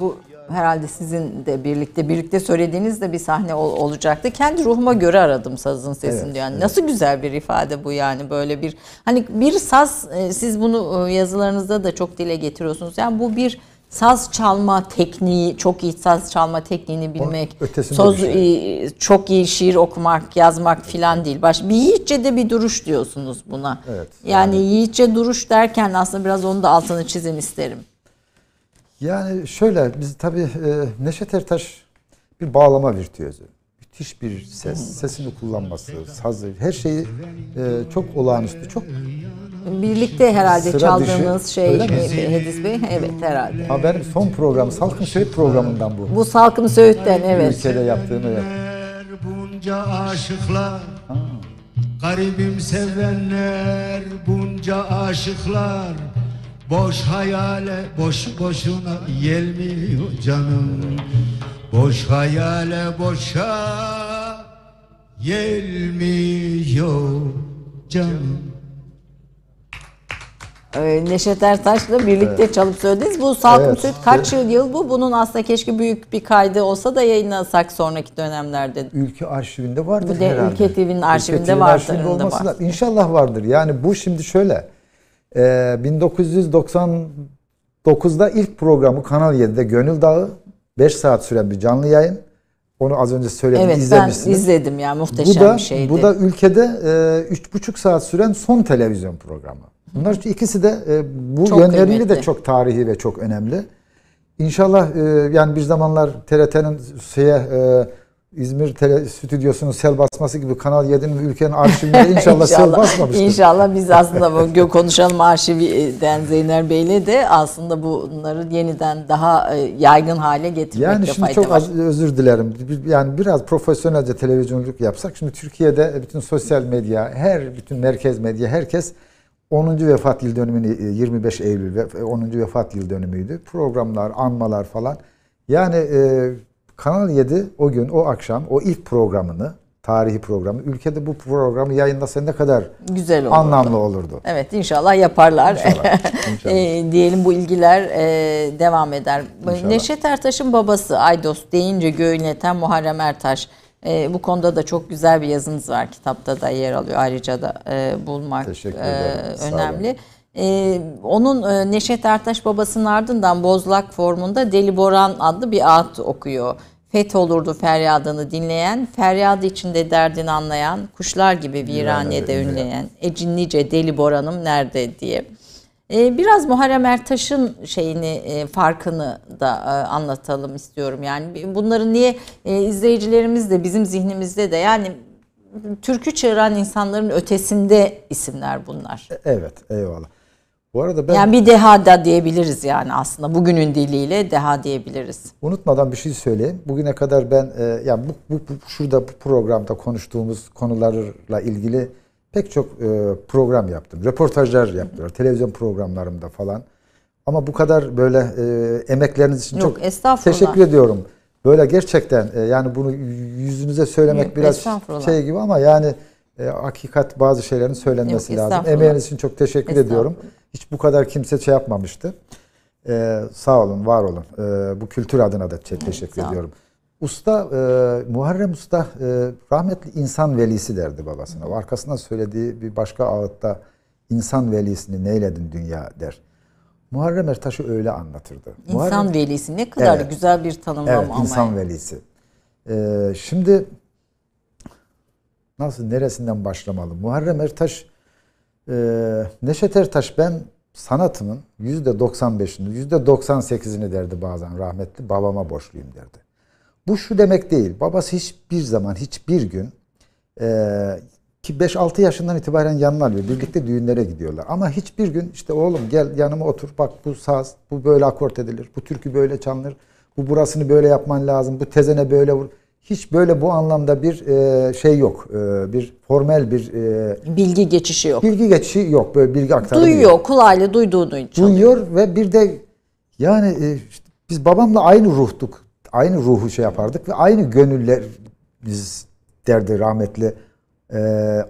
bu herhalde sizin de birlikte birlikte söylediğiniz de bir sahne ol, olacaktı. Kendi ruhuma göre aradım sazın sesini evet, yani. Evet. Nasıl güzel bir ifade bu yani böyle bir hani bir saz e, siz bunu e, yazılarınızda da çok dile getiriyorsunuz. Yani bu bir saz çalma tekniği, çok iyi saz çalma tekniğini bilmek, söz şey. çok iyi şiir okumak, yazmak filan değil. Baş bir yiğitçe de bir duruş diyorsunuz buna. Evet. Yani, yani yiğitçe duruş derken aslında biraz onu da altını çizin isterim. Yani şöyle biz tabii e, Neşet Ertaş bir bağlama virtüözü müthiş bir ses. Sesini kullanması, sazı, her şeyi e, çok olağanüstü, çok Birlikte herhalde Sıra çaldığınız dışı, şey öyle e, Hedis Bey. Evet herhalde. haberim son programı, Salkın Şerif programından bu. Bu Salkın Söğüt'ten evet. Ülkede yaptığını evet bunca aşıklar Garibim sevenler bunca aşıklar Boş hayale boş boşuna yelmiyor canım Boş hayale boşa gelmiyor canım. Ee, Neşet Ertaş'la birlikte evet. çalıp söylediniz. Bu Salkım evet. Söğüt kaç yıl yıl bu? Bunun aslında keşke büyük bir kaydı olsa da yayınlasak sonraki dönemlerde. Ülke arşivinde vardır bu de, herhalde. Ülke TV'nin arşivinde Ülke TV vardır. Arşivinde olması var. vardır. Yani bu şimdi şöyle. 1999'da e, ilk programı Kanal 7'de Gönül Dağı 5 saat süren bir canlı yayın. Onu az önce söyledim evet, izlemişsiniz. Evet ben izledim ya muhteşem bu da, bir şeydi. Bu da ülkede 3,5 e, saat süren son televizyon programı. Bunlar ikisi de e, bu yönleriyle de çok tarihi ve çok önemli. İnşallah e, yani bir zamanlar TRT'nin şeye İzmir tele stüdyosunun sel basması gibi Kanal 7'nin ülkenin arşivinde inşallah, inşallah sel basmamıştır. İnşallah biz aslında bugün konuşalım arşivden e, Zeynep Bey'le de aslında bunları yeniden daha e, yaygın hale getirmekte yani fayda var. Yani şimdi çok az, özür dilerim. Yani biraz profesyonelce televizyonculuk yapsak. Şimdi Türkiye'de bütün sosyal medya, her bütün merkez medya, herkes 10. vefat yıl dönümünü 25 e, Eylül 10. vefat yıl dönümüydü. Programlar, anmalar falan. Yani e, Kanal 7 o gün, o akşam, o ilk programını, tarihi programı, ülkede bu programı yayınlasa ne kadar güzel olurdu. anlamlı olurdu. Evet inşallah yaparlar. İnşallah. e, diyelim bu ilgiler e, devam eder. İnşallah. Neşet Ertaş'ın babası Aydos deyince göğünleten Muharrem Ertaş. E, bu konuda da çok güzel bir yazınız var. Kitapta da yer alıyor. Ayrıca da e, bulmak e, önemli. Ee, onun e, Neşet Ertaş babasının ardından Bozlak formunda Deli Boran adlı bir at okuyor. Fet olurdu feryadını dinleyen, feryadı içinde derdini anlayan, kuşlar gibi viranede ünleyen, ecinlice deli boranım nerede diye. Ee, biraz Muharrem Ertaş'ın şeyini, e, farkını da e, anlatalım istiyorum. Yani bunları niye e, izleyicilerimiz de bizim zihnimizde de yani türkü çığıran insanların ötesinde isimler bunlar. E, evet, eyvallah. Bu arada ben... Yani bir deha da diyebiliriz yani aslında. Bugünün diliyle deha diyebiliriz. Unutmadan bir şey söyleyeyim. Bugüne kadar ben e, yani bu, bu, bu şurada bu programda konuştuğumuz konularla ilgili pek çok e, program yaptım. Röportajlar yaptılar. Televizyon programlarımda falan. Ama bu kadar böyle e, emekleriniz için Yok, çok teşekkür ediyorum. Böyle gerçekten e, yani bunu yüzünüze söylemek Yok, biraz şey gibi ama yani e, hakikat bazı şeylerin söylenmesi Yok, lazım. Emeğiniz için çok teşekkür ediyorum. Hiç bu kadar kimse şey yapmamıştı. Ee, sağ olun, var olun. Ee, bu kültür adına da çok teşekkür evet, ediyorum. Usta, e, Muharrem Usta e, rahmetli insan velisi derdi babasına. O arkasından söylediği bir başka ağıtta insan velisini neyledin dünya der. Muharrem Ertaş'ı öyle anlatırdı. İnsan Muharrem, velisi ne kadar evet, güzel bir tanımlama evet, ama. insan yani. velisi. Ee, şimdi Nasıl, neresinden başlamalı? Muharrem Ertaş, e, Neşet Ertaş ben sanatının %95'ini, %98'ini derdi bazen rahmetli babama borçluyum derdi. Bu şu demek değil. Babası hiçbir zaman, hiçbir gün e, ki 5-6 yaşından itibaren yanına alıyor. Birlikte düğünlere gidiyorlar. Ama hiçbir gün işte oğlum gel yanıma otur bak bu saz, bu böyle akort edilir, bu türkü böyle çalınır, bu burasını böyle yapman lazım, bu tezene böyle vur hiç böyle bu anlamda bir e, şey yok. E, bir formel bir e, bilgi geçişi yok. Bilgi geçişi yok. Böyle bilgi aktarımı Duyuyor, yok. kulağıyla duyduğunu çalıyor. Duyuyor ve bir de yani işte biz babamla aynı ruhtuk. Aynı ruhu şey yapardık ve aynı gönüller biz derdi rahmetli.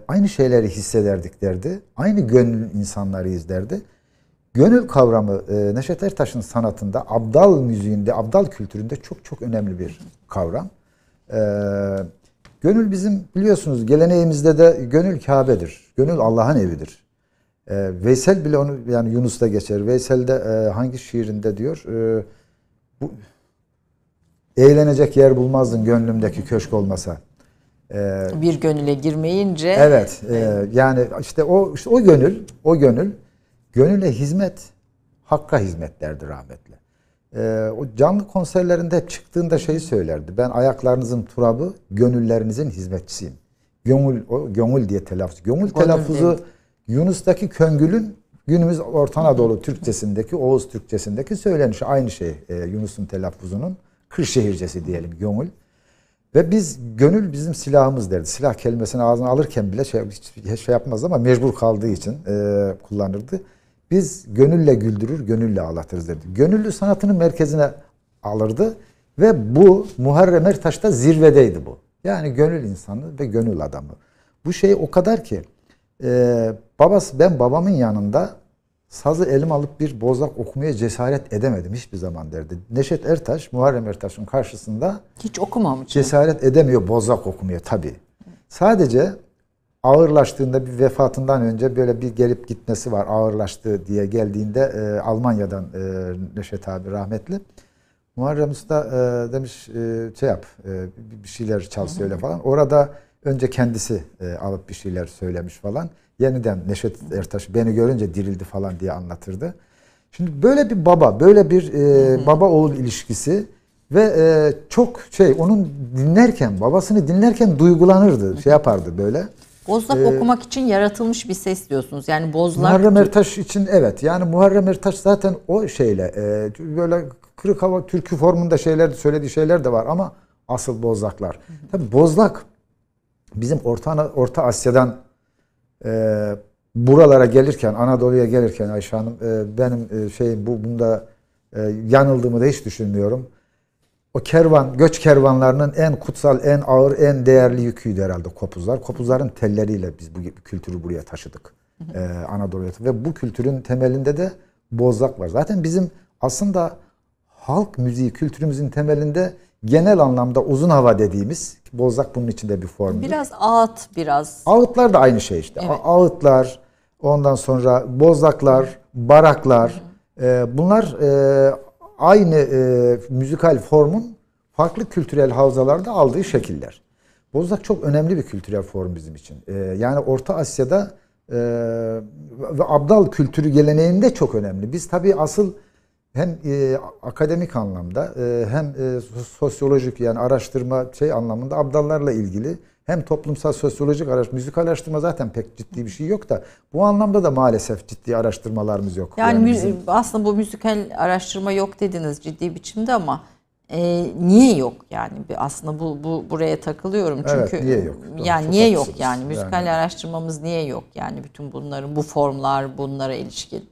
aynı şeyleri hissederdik derdi. Aynı gönül insanlarıyız derdi. Gönül kavramı Neşet Ertaş'ın sanatında, abdal müziğinde, abdal kültüründe çok çok önemli bir kavram. Ee, gönül bizim biliyorsunuz geleneğimizde de gönül Kabe'dir. Gönül Allah'ın evidir. Ee, Veysel bile onu yani Yunus'ta geçer. Veysel de e, hangi şiirinde diyor? E, bu, Eğlenecek yer bulmazdın gönlümdeki köşk olmasa. Ee, bir gönüle girmeyince. Evet. E, yani işte o işte o gönül, o gönül gönüle hizmet, hakka hizmet derdi rahmetli e, o canlı konserlerinde hep çıktığında şeyi söylerdi. Ben ayaklarınızın turabı, gönüllerinizin hizmetçisiyim. Gönül, o gönül diye telaffuz. Gönül telaffuzu Yunus'taki köngülün günümüz Orta Anadolu Türkçesindeki, Oğuz Türkçesindeki söylenişi aynı şey. E, Yunus'un telaffuzunun Kırşehircesi diyelim gönül. Ve biz gönül bizim silahımız derdi. Silah kelimesini ağzına alırken bile şey, hiç, şey yapmaz ama mecbur kaldığı için e, kullanırdı. Biz gönülle güldürür, gönülle ağlatırız dedi. Gönüllü sanatının merkezine alırdı ve bu Muharrem Ertaş'ta zirvedeydi bu. Yani gönül insanı ve gönül adamı. Bu şey o kadar ki e, babası ben babamın yanında sazı elim alıp bir bozak okumaya cesaret edemedim hiçbir zaman derdi. Neşet Ertaş, Muharrem Ertaş'ın karşısında hiç okumamış. Cesaret edemiyor bozak okumaya tabii. Sadece ağırlaştığında bir vefatından önce böyle bir gelip gitmesi var ağırlaştı diye geldiğinde e, Almanya'dan e, Neşet abi rahmetli. Muharrem Usta e, demiş e, şey yap e, bir şeyler çal söyle falan. Orada önce kendisi e, alıp bir şeyler söylemiş falan. Yeniden Neşet Ertaş beni görünce dirildi falan diye anlatırdı. Şimdi böyle bir baba, böyle bir e, baba oğul ilişkisi ve e, çok şey onun dinlerken babasını dinlerken duygulanırdı, şey yapardı böyle. Bozlak ee, okumak için yaratılmış bir ses diyorsunuz. Yani Bozlak... Muharrem Ertaş için evet. Yani Muharrem Ertaş zaten o şeyle e, böyle kırık hava türkü formunda şeyler söylediği şeyler de var ama asıl Bozlaklar. Tabi Bozlak bizim Orta, Orta Asya'dan e, buralara gelirken, Anadolu'ya gelirken Ayşe Hanım e, benim e, şeyim bu bunda e, yanıldığımı da hiç düşünmüyorum. O kervan, göç kervanlarının en kutsal, en ağır, en değerli yüküydü herhalde kopuzlar. Kopuzların telleriyle biz bu kültürü buraya taşıdık. Ee, Anadolu'ya. Ve bu kültürün temelinde de bozlak var. Zaten bizim aslında halk müziği kültürümüzün temelinde genel anlamda uzun hava dediğimiz bozlak bunun içinde bir form. Biraz ağıt biraz. Ağıtlar da aynı şey işte. Evet. Ağıtlar, ondan sonra bozlaklar, baraklar. E, bunlar e, aynı e, müzikal formun farklı kültürel havzalarda aldığı şekiller. Bozlak çok önemli bir kültürel form bizim için. E, yani Orta Asya'da e, ve Abdal kültürü geleneğinde çok önemli. Biz tabii asıl hem e, akademik anlamda e, hem e, sosyolojik yani araştırma şey anlamında Abdallarla ilgili hem toplumsal sosyolojik araştırma, müzik araştırma zaten pek ciddi bir şey yok da bu anlamda da maalesef ciddi araştırmalarımız yok. Yani, yani bizim... aslında bu müzikal araştırma yok dediniz ciddi biçimde ama e, niye yok yani aslında bu, bu buraya takılıyorum çünkü evet, niye yok? Doğru, yani niye yok yani müzikal yani. araştırmamız niye yok yani bütün bunların bu formlar bunlara ilişkin.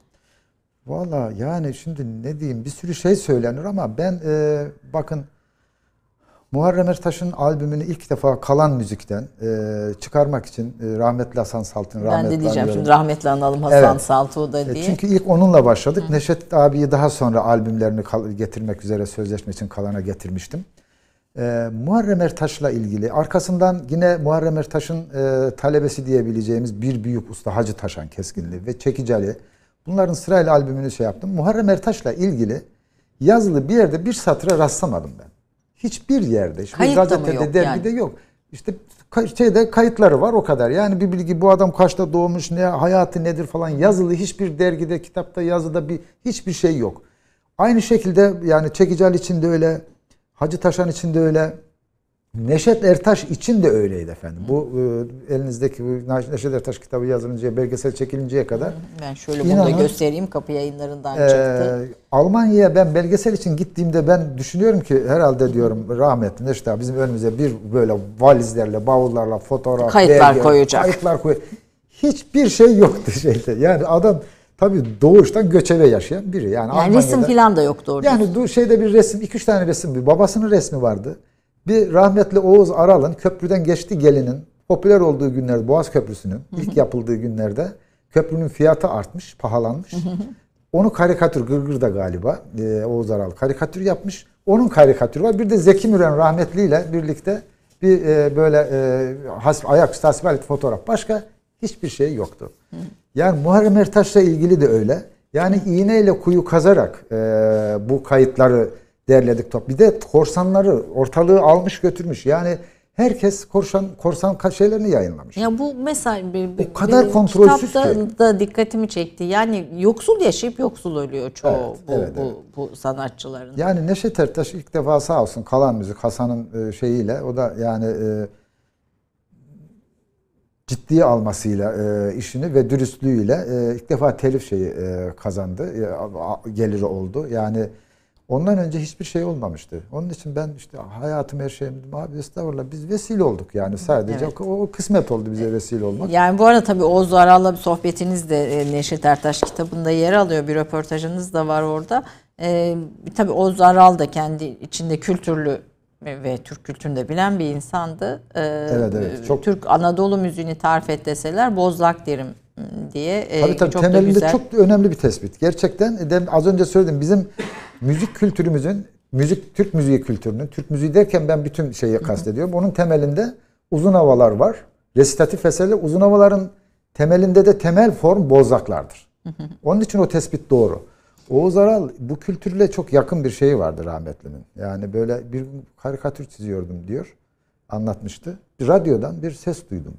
Valla yani şimdi ne diyeyim bir sürü şey söylenir ama ben e, bakın Muharrem Ertaş'ın albümünü ilk defa kalan müzikten e, çıkarmak için e, rahmetli Hasan Salt'ın rahmetli Ben de diyeceğim şimdi rahmetli analım Hasan evet. Salt'ı da e, diye. Çünkü ilk onunla başladık. Hı. Neşet abiyi daha sonra albümlerini getirmek üzere sözleşme için kalana getirmiştim. E, Muharrem Ertaş'la ilgili arkasından yine Muharrem Ertaş'ın e, talebesi diyebileceğimiz bir büyük usta Hacı Taşan Keskinli ve Çekiceli. Bunların sırayla albümünü şey yaptım. Muharrem Ertaş'la ilgili yazılı bir yerde bir satıra rastlamadım ben. Hiçbir yerde. Hiçbir Kayıt gazetede, yok dergide yani? yok. İşte şeyde kayıtları var o kadar. Yani bir bilgi bu adam kaçta doğmuş, ne hayatı nedir falan yazılı hiçbir dergide, kitapta, yazıda bir hiçbir şey yok. Aynı şekilde yani Çekical için de öyle, Hacı Taşan için de öyle, Neşet Ertaş için de öyleydi efendim. Bu e, elinizdeki bu Neşet Ertaş kitabı yazılıncaya, belgesel çekilinceye kadar. Ben şöyle inanın, bunu da göstereyim. Kapı yayınlarından e, çıktı. Almanya'ya ben belgesel için gittiğimde ben düşünüyorum ki herhalde diyorum rahmetli Neşet abi bizim önümüze bir böyle valizlerle, bavullarla, fotoğraf, kayıtlar belge, koyacak. Kayıtlar koy. Hiçbir şey yoktu şeyde. Yani adam tabii doğuştan göçebe yaşayan biri. Yani, yani resim falan da yoktu orada. Yani şeyde bir resim, iki üç tane resim, bir babasının resmi vardı. Bir rahmetli Oğuz Aral'ın köprüden geçti gelinin popüler olduğu günlerde Boğaz Köprüsü'nün ilk yapıldığı günlerde köprünün fiyatı artmış, pahalanmış. Onu karikatür Gırgır'da galiba e, Oğuz Aral karikatür yapmış. Onun karikatürü var. Bir de Zeki Müren rahmetliyle birlikte bir e, böyle e, has, ayak tasvir fotoğraf. Başka hiçbir şey yoktu. Yani Muharrem Ertaş'la ilgili de öyle. Yani iğneyle kuyu kazarak e, bu kayıtları derledik top. Bir de korsanları ortalığı almış götürmüş. Yani herkes korsan korsan şeylerini yayınlamış. Ya bu mesel bir, bir o kadar bir, kontrolsüz kitapta ki. da dikkatimi çekti. Yani yoksul yaşayıp yoksul ölüyor çoğu evet, bu, evet, bu, evet. bu bu sanatçıların. Yani Neşet Ertaş ilk defa sağ olsun kalan müzik Hasan'ın e, şeyiyle o da yani e, ciddiye almasıyla e, işini ve dürüstlüğüyle e, ilk defa telif şeyi e, kazandı. E, geliri oldu. Yani Ondan önce hiçbir şey olmamıştı. Onun için ben işte hayatım her şeyim dedim. Abi estağfurullah biz vesile olduk yani sadece evet. o, o kısmet oldu bize vesile olmak. Yani bu arada tabii Oğuz Aral'la bir sohbetiniz de e, Neşet Ertaş kitabında yer alıyor. Bir röportajınız da var orada. Ee, tabii Oğuz Aral da kendi içinde kültürlü ve Türk kültürünü de bilen bir insandı. Ee, evet evet. Çok... Türk Anadolu müziğini tarif et deseler bozlak derim diye. E, tabii tabii çok temelinde çok önemli bir tespit. Gerçekten e, az önce söyledim bizim müzik kültürümüzün, müzik Türk müziği kültürünün, Türk müziği derken ben bütün şeyi kastediyorum. Onun temelinde uzun havalar var. Resitatif eserler uzun havaların temelinde de temel form bozaklardır. Onun için o tespit doğru. Oğuz Aral bu kültürle çok yakın bir şeyi vardı rahmetlinin. Yani böyle bir karikatür çiziyordum diyor. Anlatmıştı. Bir radyodan bir ses duydum.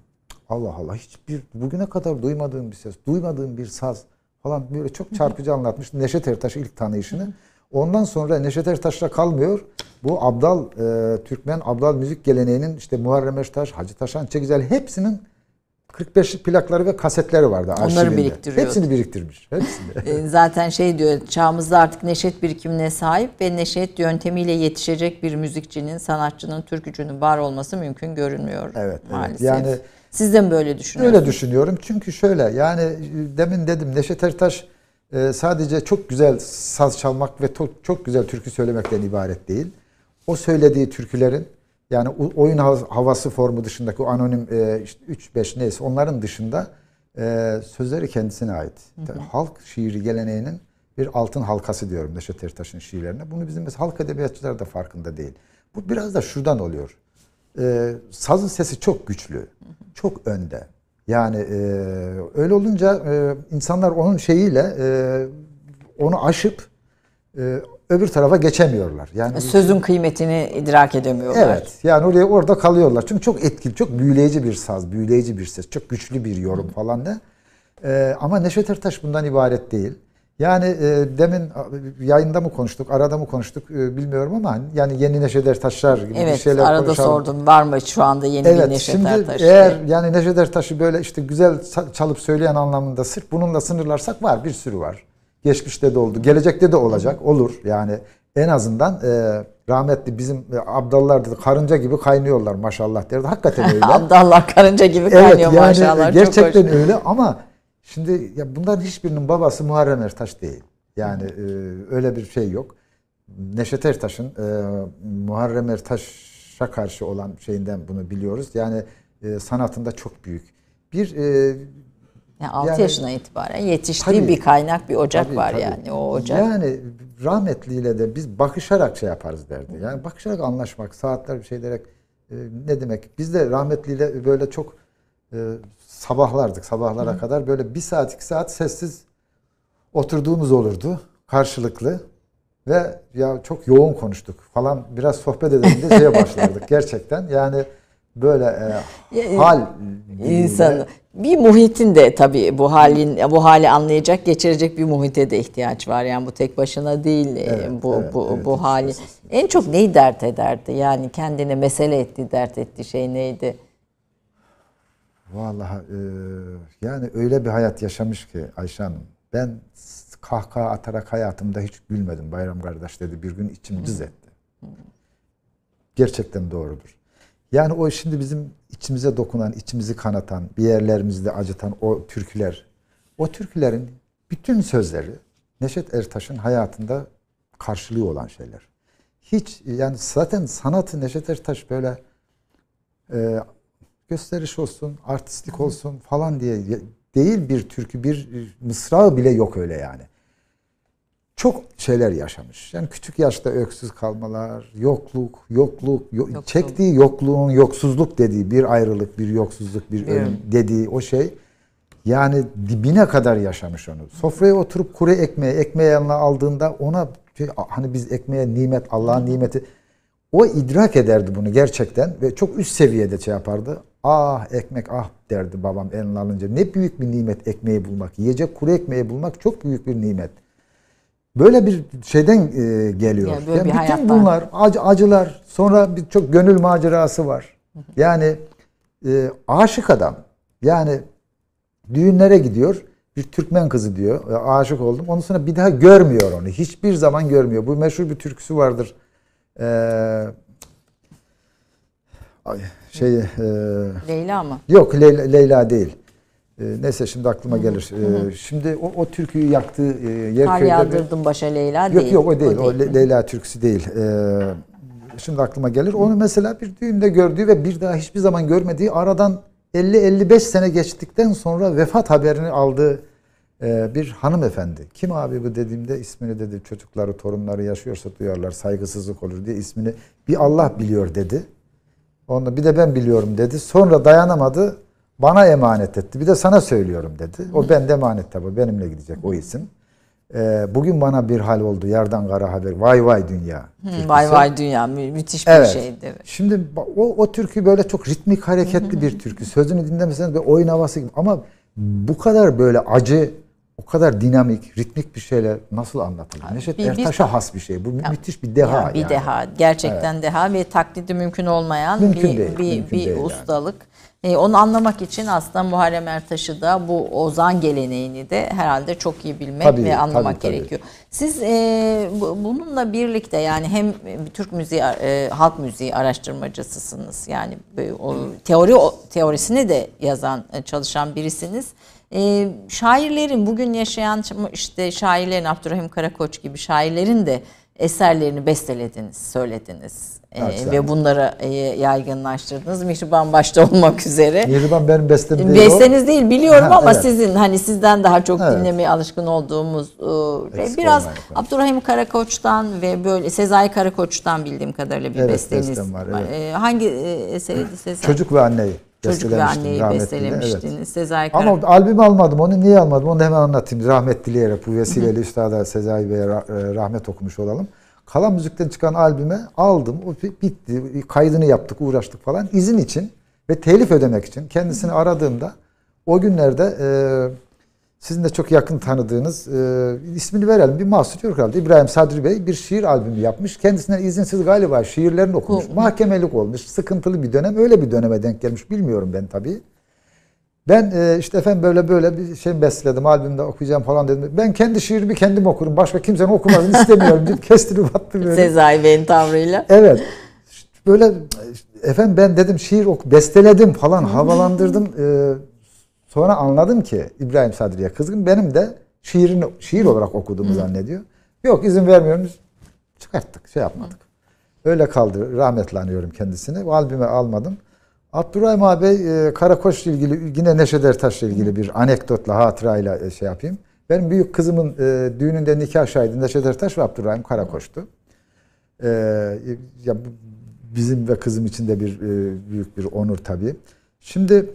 Allah Allah hiçbir bugüne kadar duymadığım bir ses, duymadığım bir saz falan böyle çok çarpıcı anlatmıştı. Neşet Ertaş ilk tanıyışını. Ondan sonra Neşet Ertaş'la kalmıyor. Bu Abdal, e, Türkmen Abdal müzik geleneğinin işte Muharrem Ertaş, Hacı Taşan, Çekizel hepsinin 45 plakları ve kasetleri vardı arşivinde. Onları biriktiriyor. Hepsini biriktirmiş. Hepsini. E, zaten şey diyor çağımızda artık neşet birikimine sahip ve neşet yöntemiyle yetişecek bir müzikçinin, sanatçının, türkücünün var olması mümkün görünmüyor. Evet. Maalesef. Evet. Yani siz de mi böyle düşünüyorsunuz? Öyle düşünüyorum. Çünkü şöyle yani e, demin dedim Neşet Ertaş ee, sadece çok güzel saz çalmak ve çok güzel türkü söylemekten ibaret değil. O söylediği türkülerin yani oyun havası formu dışındaki o anonim e, işte 3-5 neyse onların dışında e, sözleri kendisine ait. Hı hı. Halk şiiri geleneğinin bir altın halkası diyorum Neşet Ertaş'ın şiirlerine. Bunu bizim mesela halk edebiyatçıları da farkında değil. Bu biraz da şuradan oluyor. E, sazın sesi çok güçlü, çok önde. Yani e, öyle olunca e, insanlar onun şeyiyle e, onu aşıp e, öbür tarafa geçemiyorlar. Yani sözün kıymetini idrak edemiyorlar. Evet. Yani oraya orada kalıyorlar. Çünkü çok etkili, çok büyüleyici bir saz, büyüleyici bir ses, çok güçlü bir yorum falan da. E, ama Neşet Ertaş bundan ibaret değil. Yani e, demin yayında mı konuştuk, arada mı konuştuk e, bilmiyorum ama yani yeni neşeder taşlar gibi evet, bir şeyler arada konuşalım. sordum var mı şu anda yeni evet, bir Neşet şimdi Ertaş? Şimdi eğer yani neşeder taşı böyle işte güzel çalıp söyleyen anlamında sırf bununla sınırlarsak var bir sürü var. Geçmişte de oldu, gelecekte de olacak, olur yani en azından e, rahmetli bizim e, abdallar dedi karınca gibi kaynıyorlar maşallah derdi. Hakikaten öyle. abdallar karınca gibi kaynıyor evet, yani e, maşallah. Gerçekten öyle ama Şimdi ya bunların hiçbirinin babası Muharrem Ertaş değil. Yani e, öyle bir şey yok. Neşet Ertaş'ın e, Muharrem Ertaş'a karşı olan şeyinden bunu biliyoruz. Yani e, sanatında çok büyük. Bir e, yani 6 yani, yaşına itibaren yetiştiği tabii, bir kaynak, bir ocak tabii, var tabii. yani o ocak. Yani rahmetliyle de biz bakışarak şey yaparız derdi. Yani bakışarak anlaşmak, saatler bir şey derek e, ne demek? Biz de rahmetliyle böyle çok e, sabahlardık. Sabahlara Hı. kadar böyle bir saat iki saat sessiz oturduğumuz olurdu karşılıklı. Ve ya çok yoğun konuştuk falan biraz sohbet edelim de şeye başlardık gerçekten. Yani böyle e, e hal insan bir muhitin de tabii bu halin bu hali anlayacak, geçirecek bir muhite de ihtiyaç var. Yani bu tek başına değil e, evet, bu evet, bu evet, bu hali. En çok neyi dert ederdi? Yani kendine mesele etti dert ettiği şey neydi? Vallahi e, yani öyle bir hayat yaşamış ki Ayşe Hanım. Ben kahkaha atarak hayatımda hiç gülmedim. Bayram kardeş dedi bir gün içim cız etti. Gerçekten doğrudur. Yani o şimdi bizim içimize dokunan, içimizi kanatan, bir yerlerimizde acıtan o türküler. O türkülerin bütün sözleri Neşet Ertaş'ın hayatında karşılığı olan şeyler. Hiç yani zaten sanatı Neşet Ertaş böyle e, gösteriş olsun, artistlik olsun falan diye değil bir türkü, bir e, mısra bile yok öyle yani. Çok şeyler yaşamış. Yani küçük yaşta öksüz kalmalar, yokluk, yokluk, yo yokluk. çektiği yokluğun, yoksuzluk dediği bir ayrılık, bir yoksuzluk, bir ölüm dediği o şey. Yani dibine kadar yaşamış onu. Sofraya oturup kuru ekmeği, ekmeği yanına aldığında ona hani biz ekmeğe nimet, Allah'ın nimeti o idrak ederdi bunu gerçekten ve çok üst seviyede şey yapardı. Ah ekmek ah derdi babam eline alınca. Ne büyük bir nimet ekmeği bulmak. Yiyecek kuru ekmeği bulmak çok büyük bir nimet. Böyle bir şeyden e, geliyor. Ya yani bütün hayattan. bunlar acı, acılar. Sonra bir çok gönül macerası var. Yani e, aşık adam. Yani düğünlere gidiyor. Bir Türkmen kızı diyor. E, aşık oldum. Ondan sonra bir daha görmüyor onu. Hiçbir zaman görmüyor. Bu meşhur bir türküsü vardır. Eee şey e, Leyla mı? Yok Leyla, Leyla değil. E, neyse şimdi aklıma gelir. E, şimdi o, o türküyü yaktığı e, Yerköy'de... Kar yağdırdım bir... başa Leyla yok, değil. Yok yok o değil. O, değil. o Leyla türküsü değil. E, şimdi aklıma gelir. Onu mesela bir düğünde gördüğü ve bir daha hiçbir zaman görmediği aradan 50-55 sene geçtikten sonra vefat haberini aldığı e, bir hanımefendi. Kim abi bu dediğimde ismini dedi çocukları torunları yaşıyorsa duyarlar saygısızlık olur diye ismini bir Allah biliyor dedi. Onu bir de ben biliyorum dedi. Sonra dayanamadı. Bana emanet etti. Bir de sana söylüyorum dedi. O bende emanet tabi. Benimle gidecek o isim. Ee, bugün bana bir hal oldu. Yerden kara haber. Vay vay dünya. Hı, vay vay dünya. Mü müthiş bir evet. şeydi. Şimdi o, o türkü böyle çok ritmik hareketli bir türkü. Sözünü dinlemeseniz bir oyun havası gibi. Ama bu kadar böyle acı o kadar dinamik, ritmik bir şeyler nasıl anlatılır? Abi, Neşet bir, Ertaş'a has bir şey. Bu ya, müthiş bir deha. Ya, bir yani. deha. Gerçekten evet. deha ve taklidi mümkün olmayan mümkün bir, değil, bir, mümkün bir değil ustalık. Yani. E, onu anlamak için aslında Muharrem Ertaş'ı da bu Ozan geleneğini de herhalde çok iyi bilmek tabii, ve anlamak tabii, tabii. gerekiyor. Siz e, bununla birlikte yani hem e, Türk müziği, e, halk müziği araştırmacısısınız. Yani e, o, teori o, teorisini de yazan, e, çalışan birisiniz e, şairlerin bugün yaşayan işte şairlerin Abdurrahim Karakoç gibi şairlerin de eserlerini bestelediniz, söylediniz e, ve bunları e, yaygınlaştırdınız. Mihriban başta olmak üzere. Mihriban benim bestem değil. Besteniz o. değil biliyorum ha, ama evet. sizin hani sizden daha çok evet. dinlemeye alışkın olduğumuz e, biraz Abdurrahim Karakoç'tan ve böyle Sezai Karakoç'tan bildiğim kadarıyla bir evet, besteniz var. Evet. Ee, e, hangi eseriydi Sezai? Çocuk ve anneyi. Çocuk ve anneyi beslemiştiniz. Evet. Ama albüm almadım. Onu niye almadım? Onu hemen anlatayım. Rahmet dileyerek bu vesileyle Üstad'a Sezai Bey'e e, rahmet okumuş olalım. Kala müzikten çıkan albüme aldım. O bitti. Kaydını yaptık, uğraştık falan. İzin için ve telif ödemek için kendisini aradığımda o günlerde e, sizin de çok yakın tanıdığınız e, ismini verelim bir mahsur yok herhalde. İbrahim Sadri Bey bir şiir albümü yapmış. Kendisinden izinsiz galiba şiirlerini okumuş. O. Mahkemelik olmuş. Sıkıntılı bir dönem. Öyle bir döneme denk gelmiş. Bilmiyorum ben tabii. Ben e, işte efendim böyle böyle bir şey besledim albümde okuyacağım falan dedim. Ben kendi şiirimi kendim okurum. Başka kimsenin okumasını istemiyorum deyip battı Böyle. Sezai Bey'in tavrıyla. Evet. Böyle e, efendim ben dedim şiir ok besteledim falan havalandırdım. E, Sonra anladım ki İbrahim Sadri'ye kızgın. Benim de şiirini şiir olarak okuduğumu Hı. zannediyor. Yok izin vermiyoruz Çıkarttık, şey yapmadık. Hı. Öyle kaldı. Rahmetli anıyorum kendisini. O albüme almadım. Abdurrahim abi e, Karakoç'la ilgili yine Neşet Ertaş'la ilgili bir anekdotla, hatırayla e, şey yapayım. Benim büyük kızımın e, düğününde nikah şahidi Neşet Ertaş ve Abdurrahim Karakoştu. ya bizim ve kızım için de bir büyük bir onur tabii. Şimdi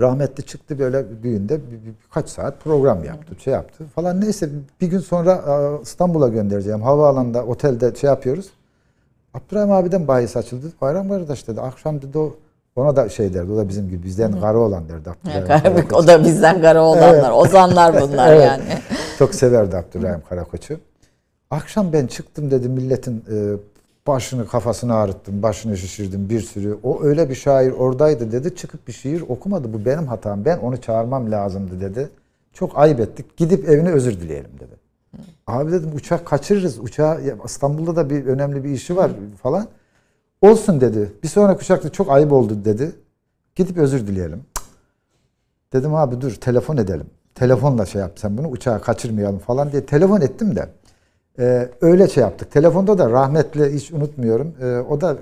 Rahmetli çıktı böyle düğünde bir, bir, birkaç saat program yaptı, şey yaptı falan. Neyse bir gün sonra e, İstanbul'a göndereceğim. Havaalanında, otelde şey yapıyoruz. Abdurrahim abiden bahis açıldı. Bayram kardeş dedi. Akşam dedi o ona da şey derdi. O da bizim gibi bizden garı olan derdi Abdurrahim. Karakoç. o da bizden garı olanlar. Ozanlar bunlar evet. yani. Çok severdi Abdurrahim Karakoç'u. Akşam ben çıktım dedi milletin e, başını kafasını ağrıttım, başını şişirdim bir sürü. O öyle bir şair oradaydı dedi. Çıkıp bir şiir okumadı. Bu benim hatam. Ben onu çağırmam lazımdı dedi. Çok ayıp ettik. Gidip evine özür dileyelim dedi. Abi dedim uçak kaçırırız. Uçağı İstanbul'da da bir önemli bir işi var falan. Olsun dedi. Bir sonra uçakta çok ayıp oldu dedi. Gidip özür dileyelim. Dedim abi dur telefon edelim. Telefonla şey yap sen bunu uçağı kaçırmayalım falan diye telefon ettim de. Ee, öyle şey yaptık. Telefonda da rahmetli hiç unutmuyorum. Ee, o da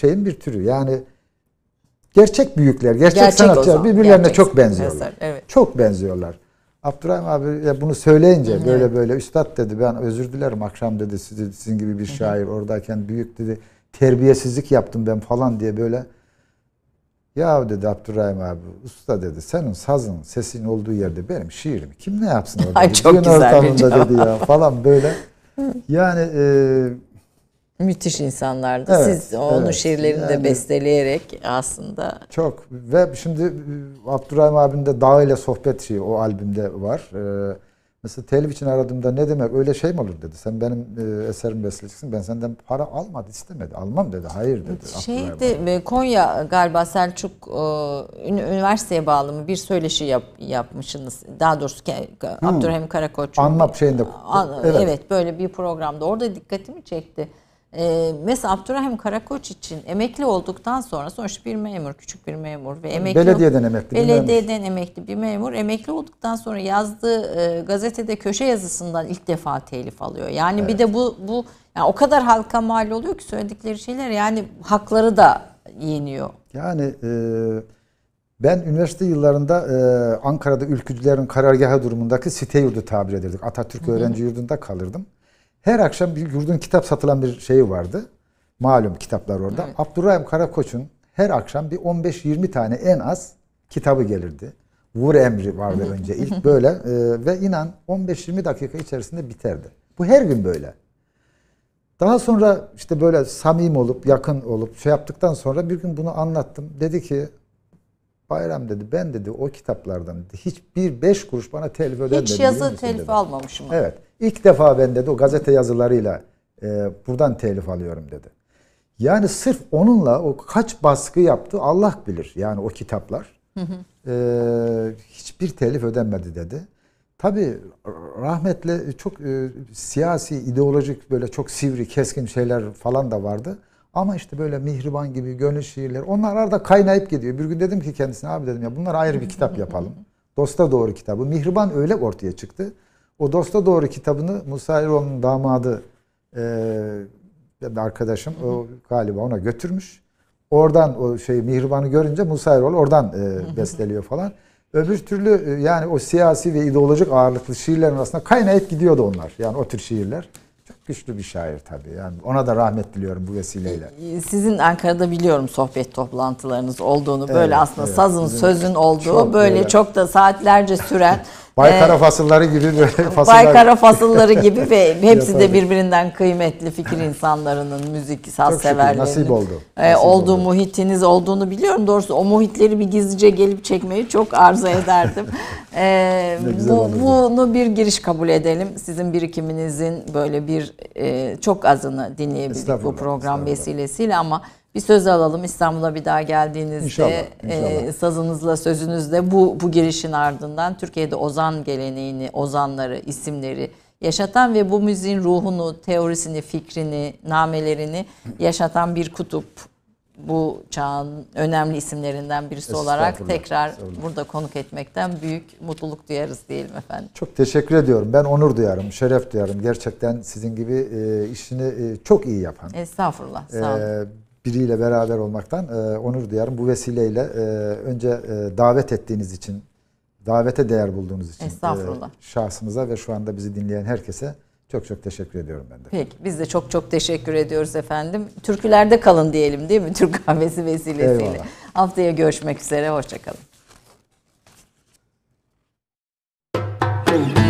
şeyin bir türü. Yani gerçek büyükler, gerçek, gerçek sanatçılar birbirlerine gerçek çok benziyorlar. evet. Çok benziyorlar. Abdurrahim abi bunu söyleyince Hı-hı. böyle böyle üstad dedi ben özür dilerim akşam dedi sizi, sizin gibi bir şair Hı-hı. oradayken büyük dedi terbiyesizlik yaptım ben falan diye böyle ya dedi Abdurrahim abi usta dedi senin sazın sesin olduğu yerde benim şiirim kim ne yapsın orada? Ay, çok güzel ortamında dedi ya falan böyle. Yani e, müthiş insanlardı. Evet, Siz onun evet, şiirlerini yani, de besteleyerek aslında çok ve şimdi e, Abdurrahim abinin de Dağ ile sohbet şeyi o albümde var. E, Mesela telif için aradığımda ne demek öyle şey mi olur dedi. Sen benim e, eserimi besleyeceksin. Ben senden para almadı istemedi. Almam dedi. Hayır dedi. Şeydi e, Konya galiba Selçuk e, üniversiteye bağlı mı bir söyleşi yap, yapmışsınız. Daha doğrusu hmm. Abdurrahim Karakoç. Anlap şeyinde. An, evet. evet böyle bir programda. Orada dikkatimi çekti. E, mesela Abdurrahim Karakoç için emekli olduktan sonra sonuçta bir memur, küçük bir memur ve emekli belediyeden emekli belediyeden bir memur. emekli bir memur emekli olduktan sonra yazdığı e, gazetede köşe yazısından ilk defa telif alıyor. Yani evet. bir de bu bu yani o kadar halka mal oluyor ki söyledikleri şeyler yani hakları da yeniyor. Yani e, ben üniversite yıllarında e, Ankara'da ülkücülerin karargahı durumundaki site yurdu tabir edirdik. Atatürk Öğrenci Yurdu'nda kalırdım. Her akşam bir yurdun kitap satılan bir şeyi vardı. Malum kitaplar orada. Evet. Abdurrahim Karakoç'un her akşam bir 15-20 tane en az kitabı gelirdi. Vur emri vardı önce ilk böyle e, ve inan 15-20 dakika içerisinde biterdi. Bu her gün böyle. Daha sonra işte böyle samim olup yakın olup şey yaptıktan sonra bir gün bunu anlattım. Dedi ki Bayram dedi ben dedi o kitaplardan dedi, hiçbir beş kuruş bana telif ödenmedi. Hiç yazı telifi dedi. almamışım. Evet. İlk defa ben dedi o gazete yazılarıyla e, buradan telif alıyorum dedi. Yani sırf onunla o kaç baskı yaptı Allah bilir. Yani o kitaplar. E, hiçbir telif ödenmedi dedi. Tabi rahmetle çok e, siyasi, ideolojik böyle çok sivri, keskin şeyler falan da vardı. Ama işte böyle mihriban gibi gönül şiirleri onlar arada kaynayıp gidiyor. Bir gün dedim ki kendisine abi dedim ya bunlar ayrı bir kitap yapalım. Dosta doğru kitabı. Mihriban öyle ortaya çıktı. O Dosta Doğru kitabını Musa Eroğlu'nun damadı e, arkadaşım o galiba ona götürmüş. Oradan o şey Mihriban'ı görünce Musa Eroğlu oradan e, besteliyor falan. Öbür türlü e, yani o siyasi ve ideolojik ağırlıklı şiirlerin arasında kaynayıp gidiyordu onlar. Yani o tür şiirler. Çok güçlü bir şair tabii. Yani ona da rahmet diliyorum bu vesileyle. E, e, sizin Ankara'da biliyorum sohbet toplantılarınız olduğunu. Böyle evet, aslında evet. sazın, Bizim sözün olduğu çok böyle, böyle çok da saatlerce süren Baykara ee, fasılları gibi böyle fasıllar. Baykara fasılları gibi ve hepsi de birbirinden kıymetli fikir insanlarının, müzik severlerinin. nasip oldu. E, nasip olduğu oldu. muhitiniz olduğunu biliyorum. Doğrusu o muhitleri bir gizlice gelip çekmeyi çok arzu ederdim. ee, bu, bunu bir giriş kabul edelim. Sizin birikiminizin böyle bir e, çok azını dinleyebildik bu program vesilesiyle ama bir söz alalım İstanbul'a bir daha geldiğinizde inşallah, e, inşallah. E, sazınızla sözünüzle bu bu girişin ardından Türkiye'de ozan geleneğini, ozanları, isimleri yaşatan ve bu müziğin ruhunu, teorisini, fikrini, namelerini yaşatan bir kutup bu çağın önemli isimlerinden birisi olarak tekrar burada konuk etmekten büyük mutluluk duyarız diyelim efendim. Çok teşekkür ediyorum. Ben onur duyarım, şeref duyarım. Gerçekten sizin gibi e, işini e, çok iyi yapan. Estağfurullah. Sağ e, olun. E, biriyle beraber olmaktan e, onur duyarım. Bu vesileyle e, önce e, davet ettiğiniz için, davete değer bulduğunuz için e, Estağfurullah. E, şahsınıza ve şu anda bizi dinleyen herkese çok çok teşekkür ediyorum ben de. Peki biz de çok çok teşekkür ediyoruz efendim. Türkülerde kalın diyelim değil mi? Türk kahvesi vesilesiyle. Eyvallah. Haftaya görüşmek üzere. Hoşçakalın.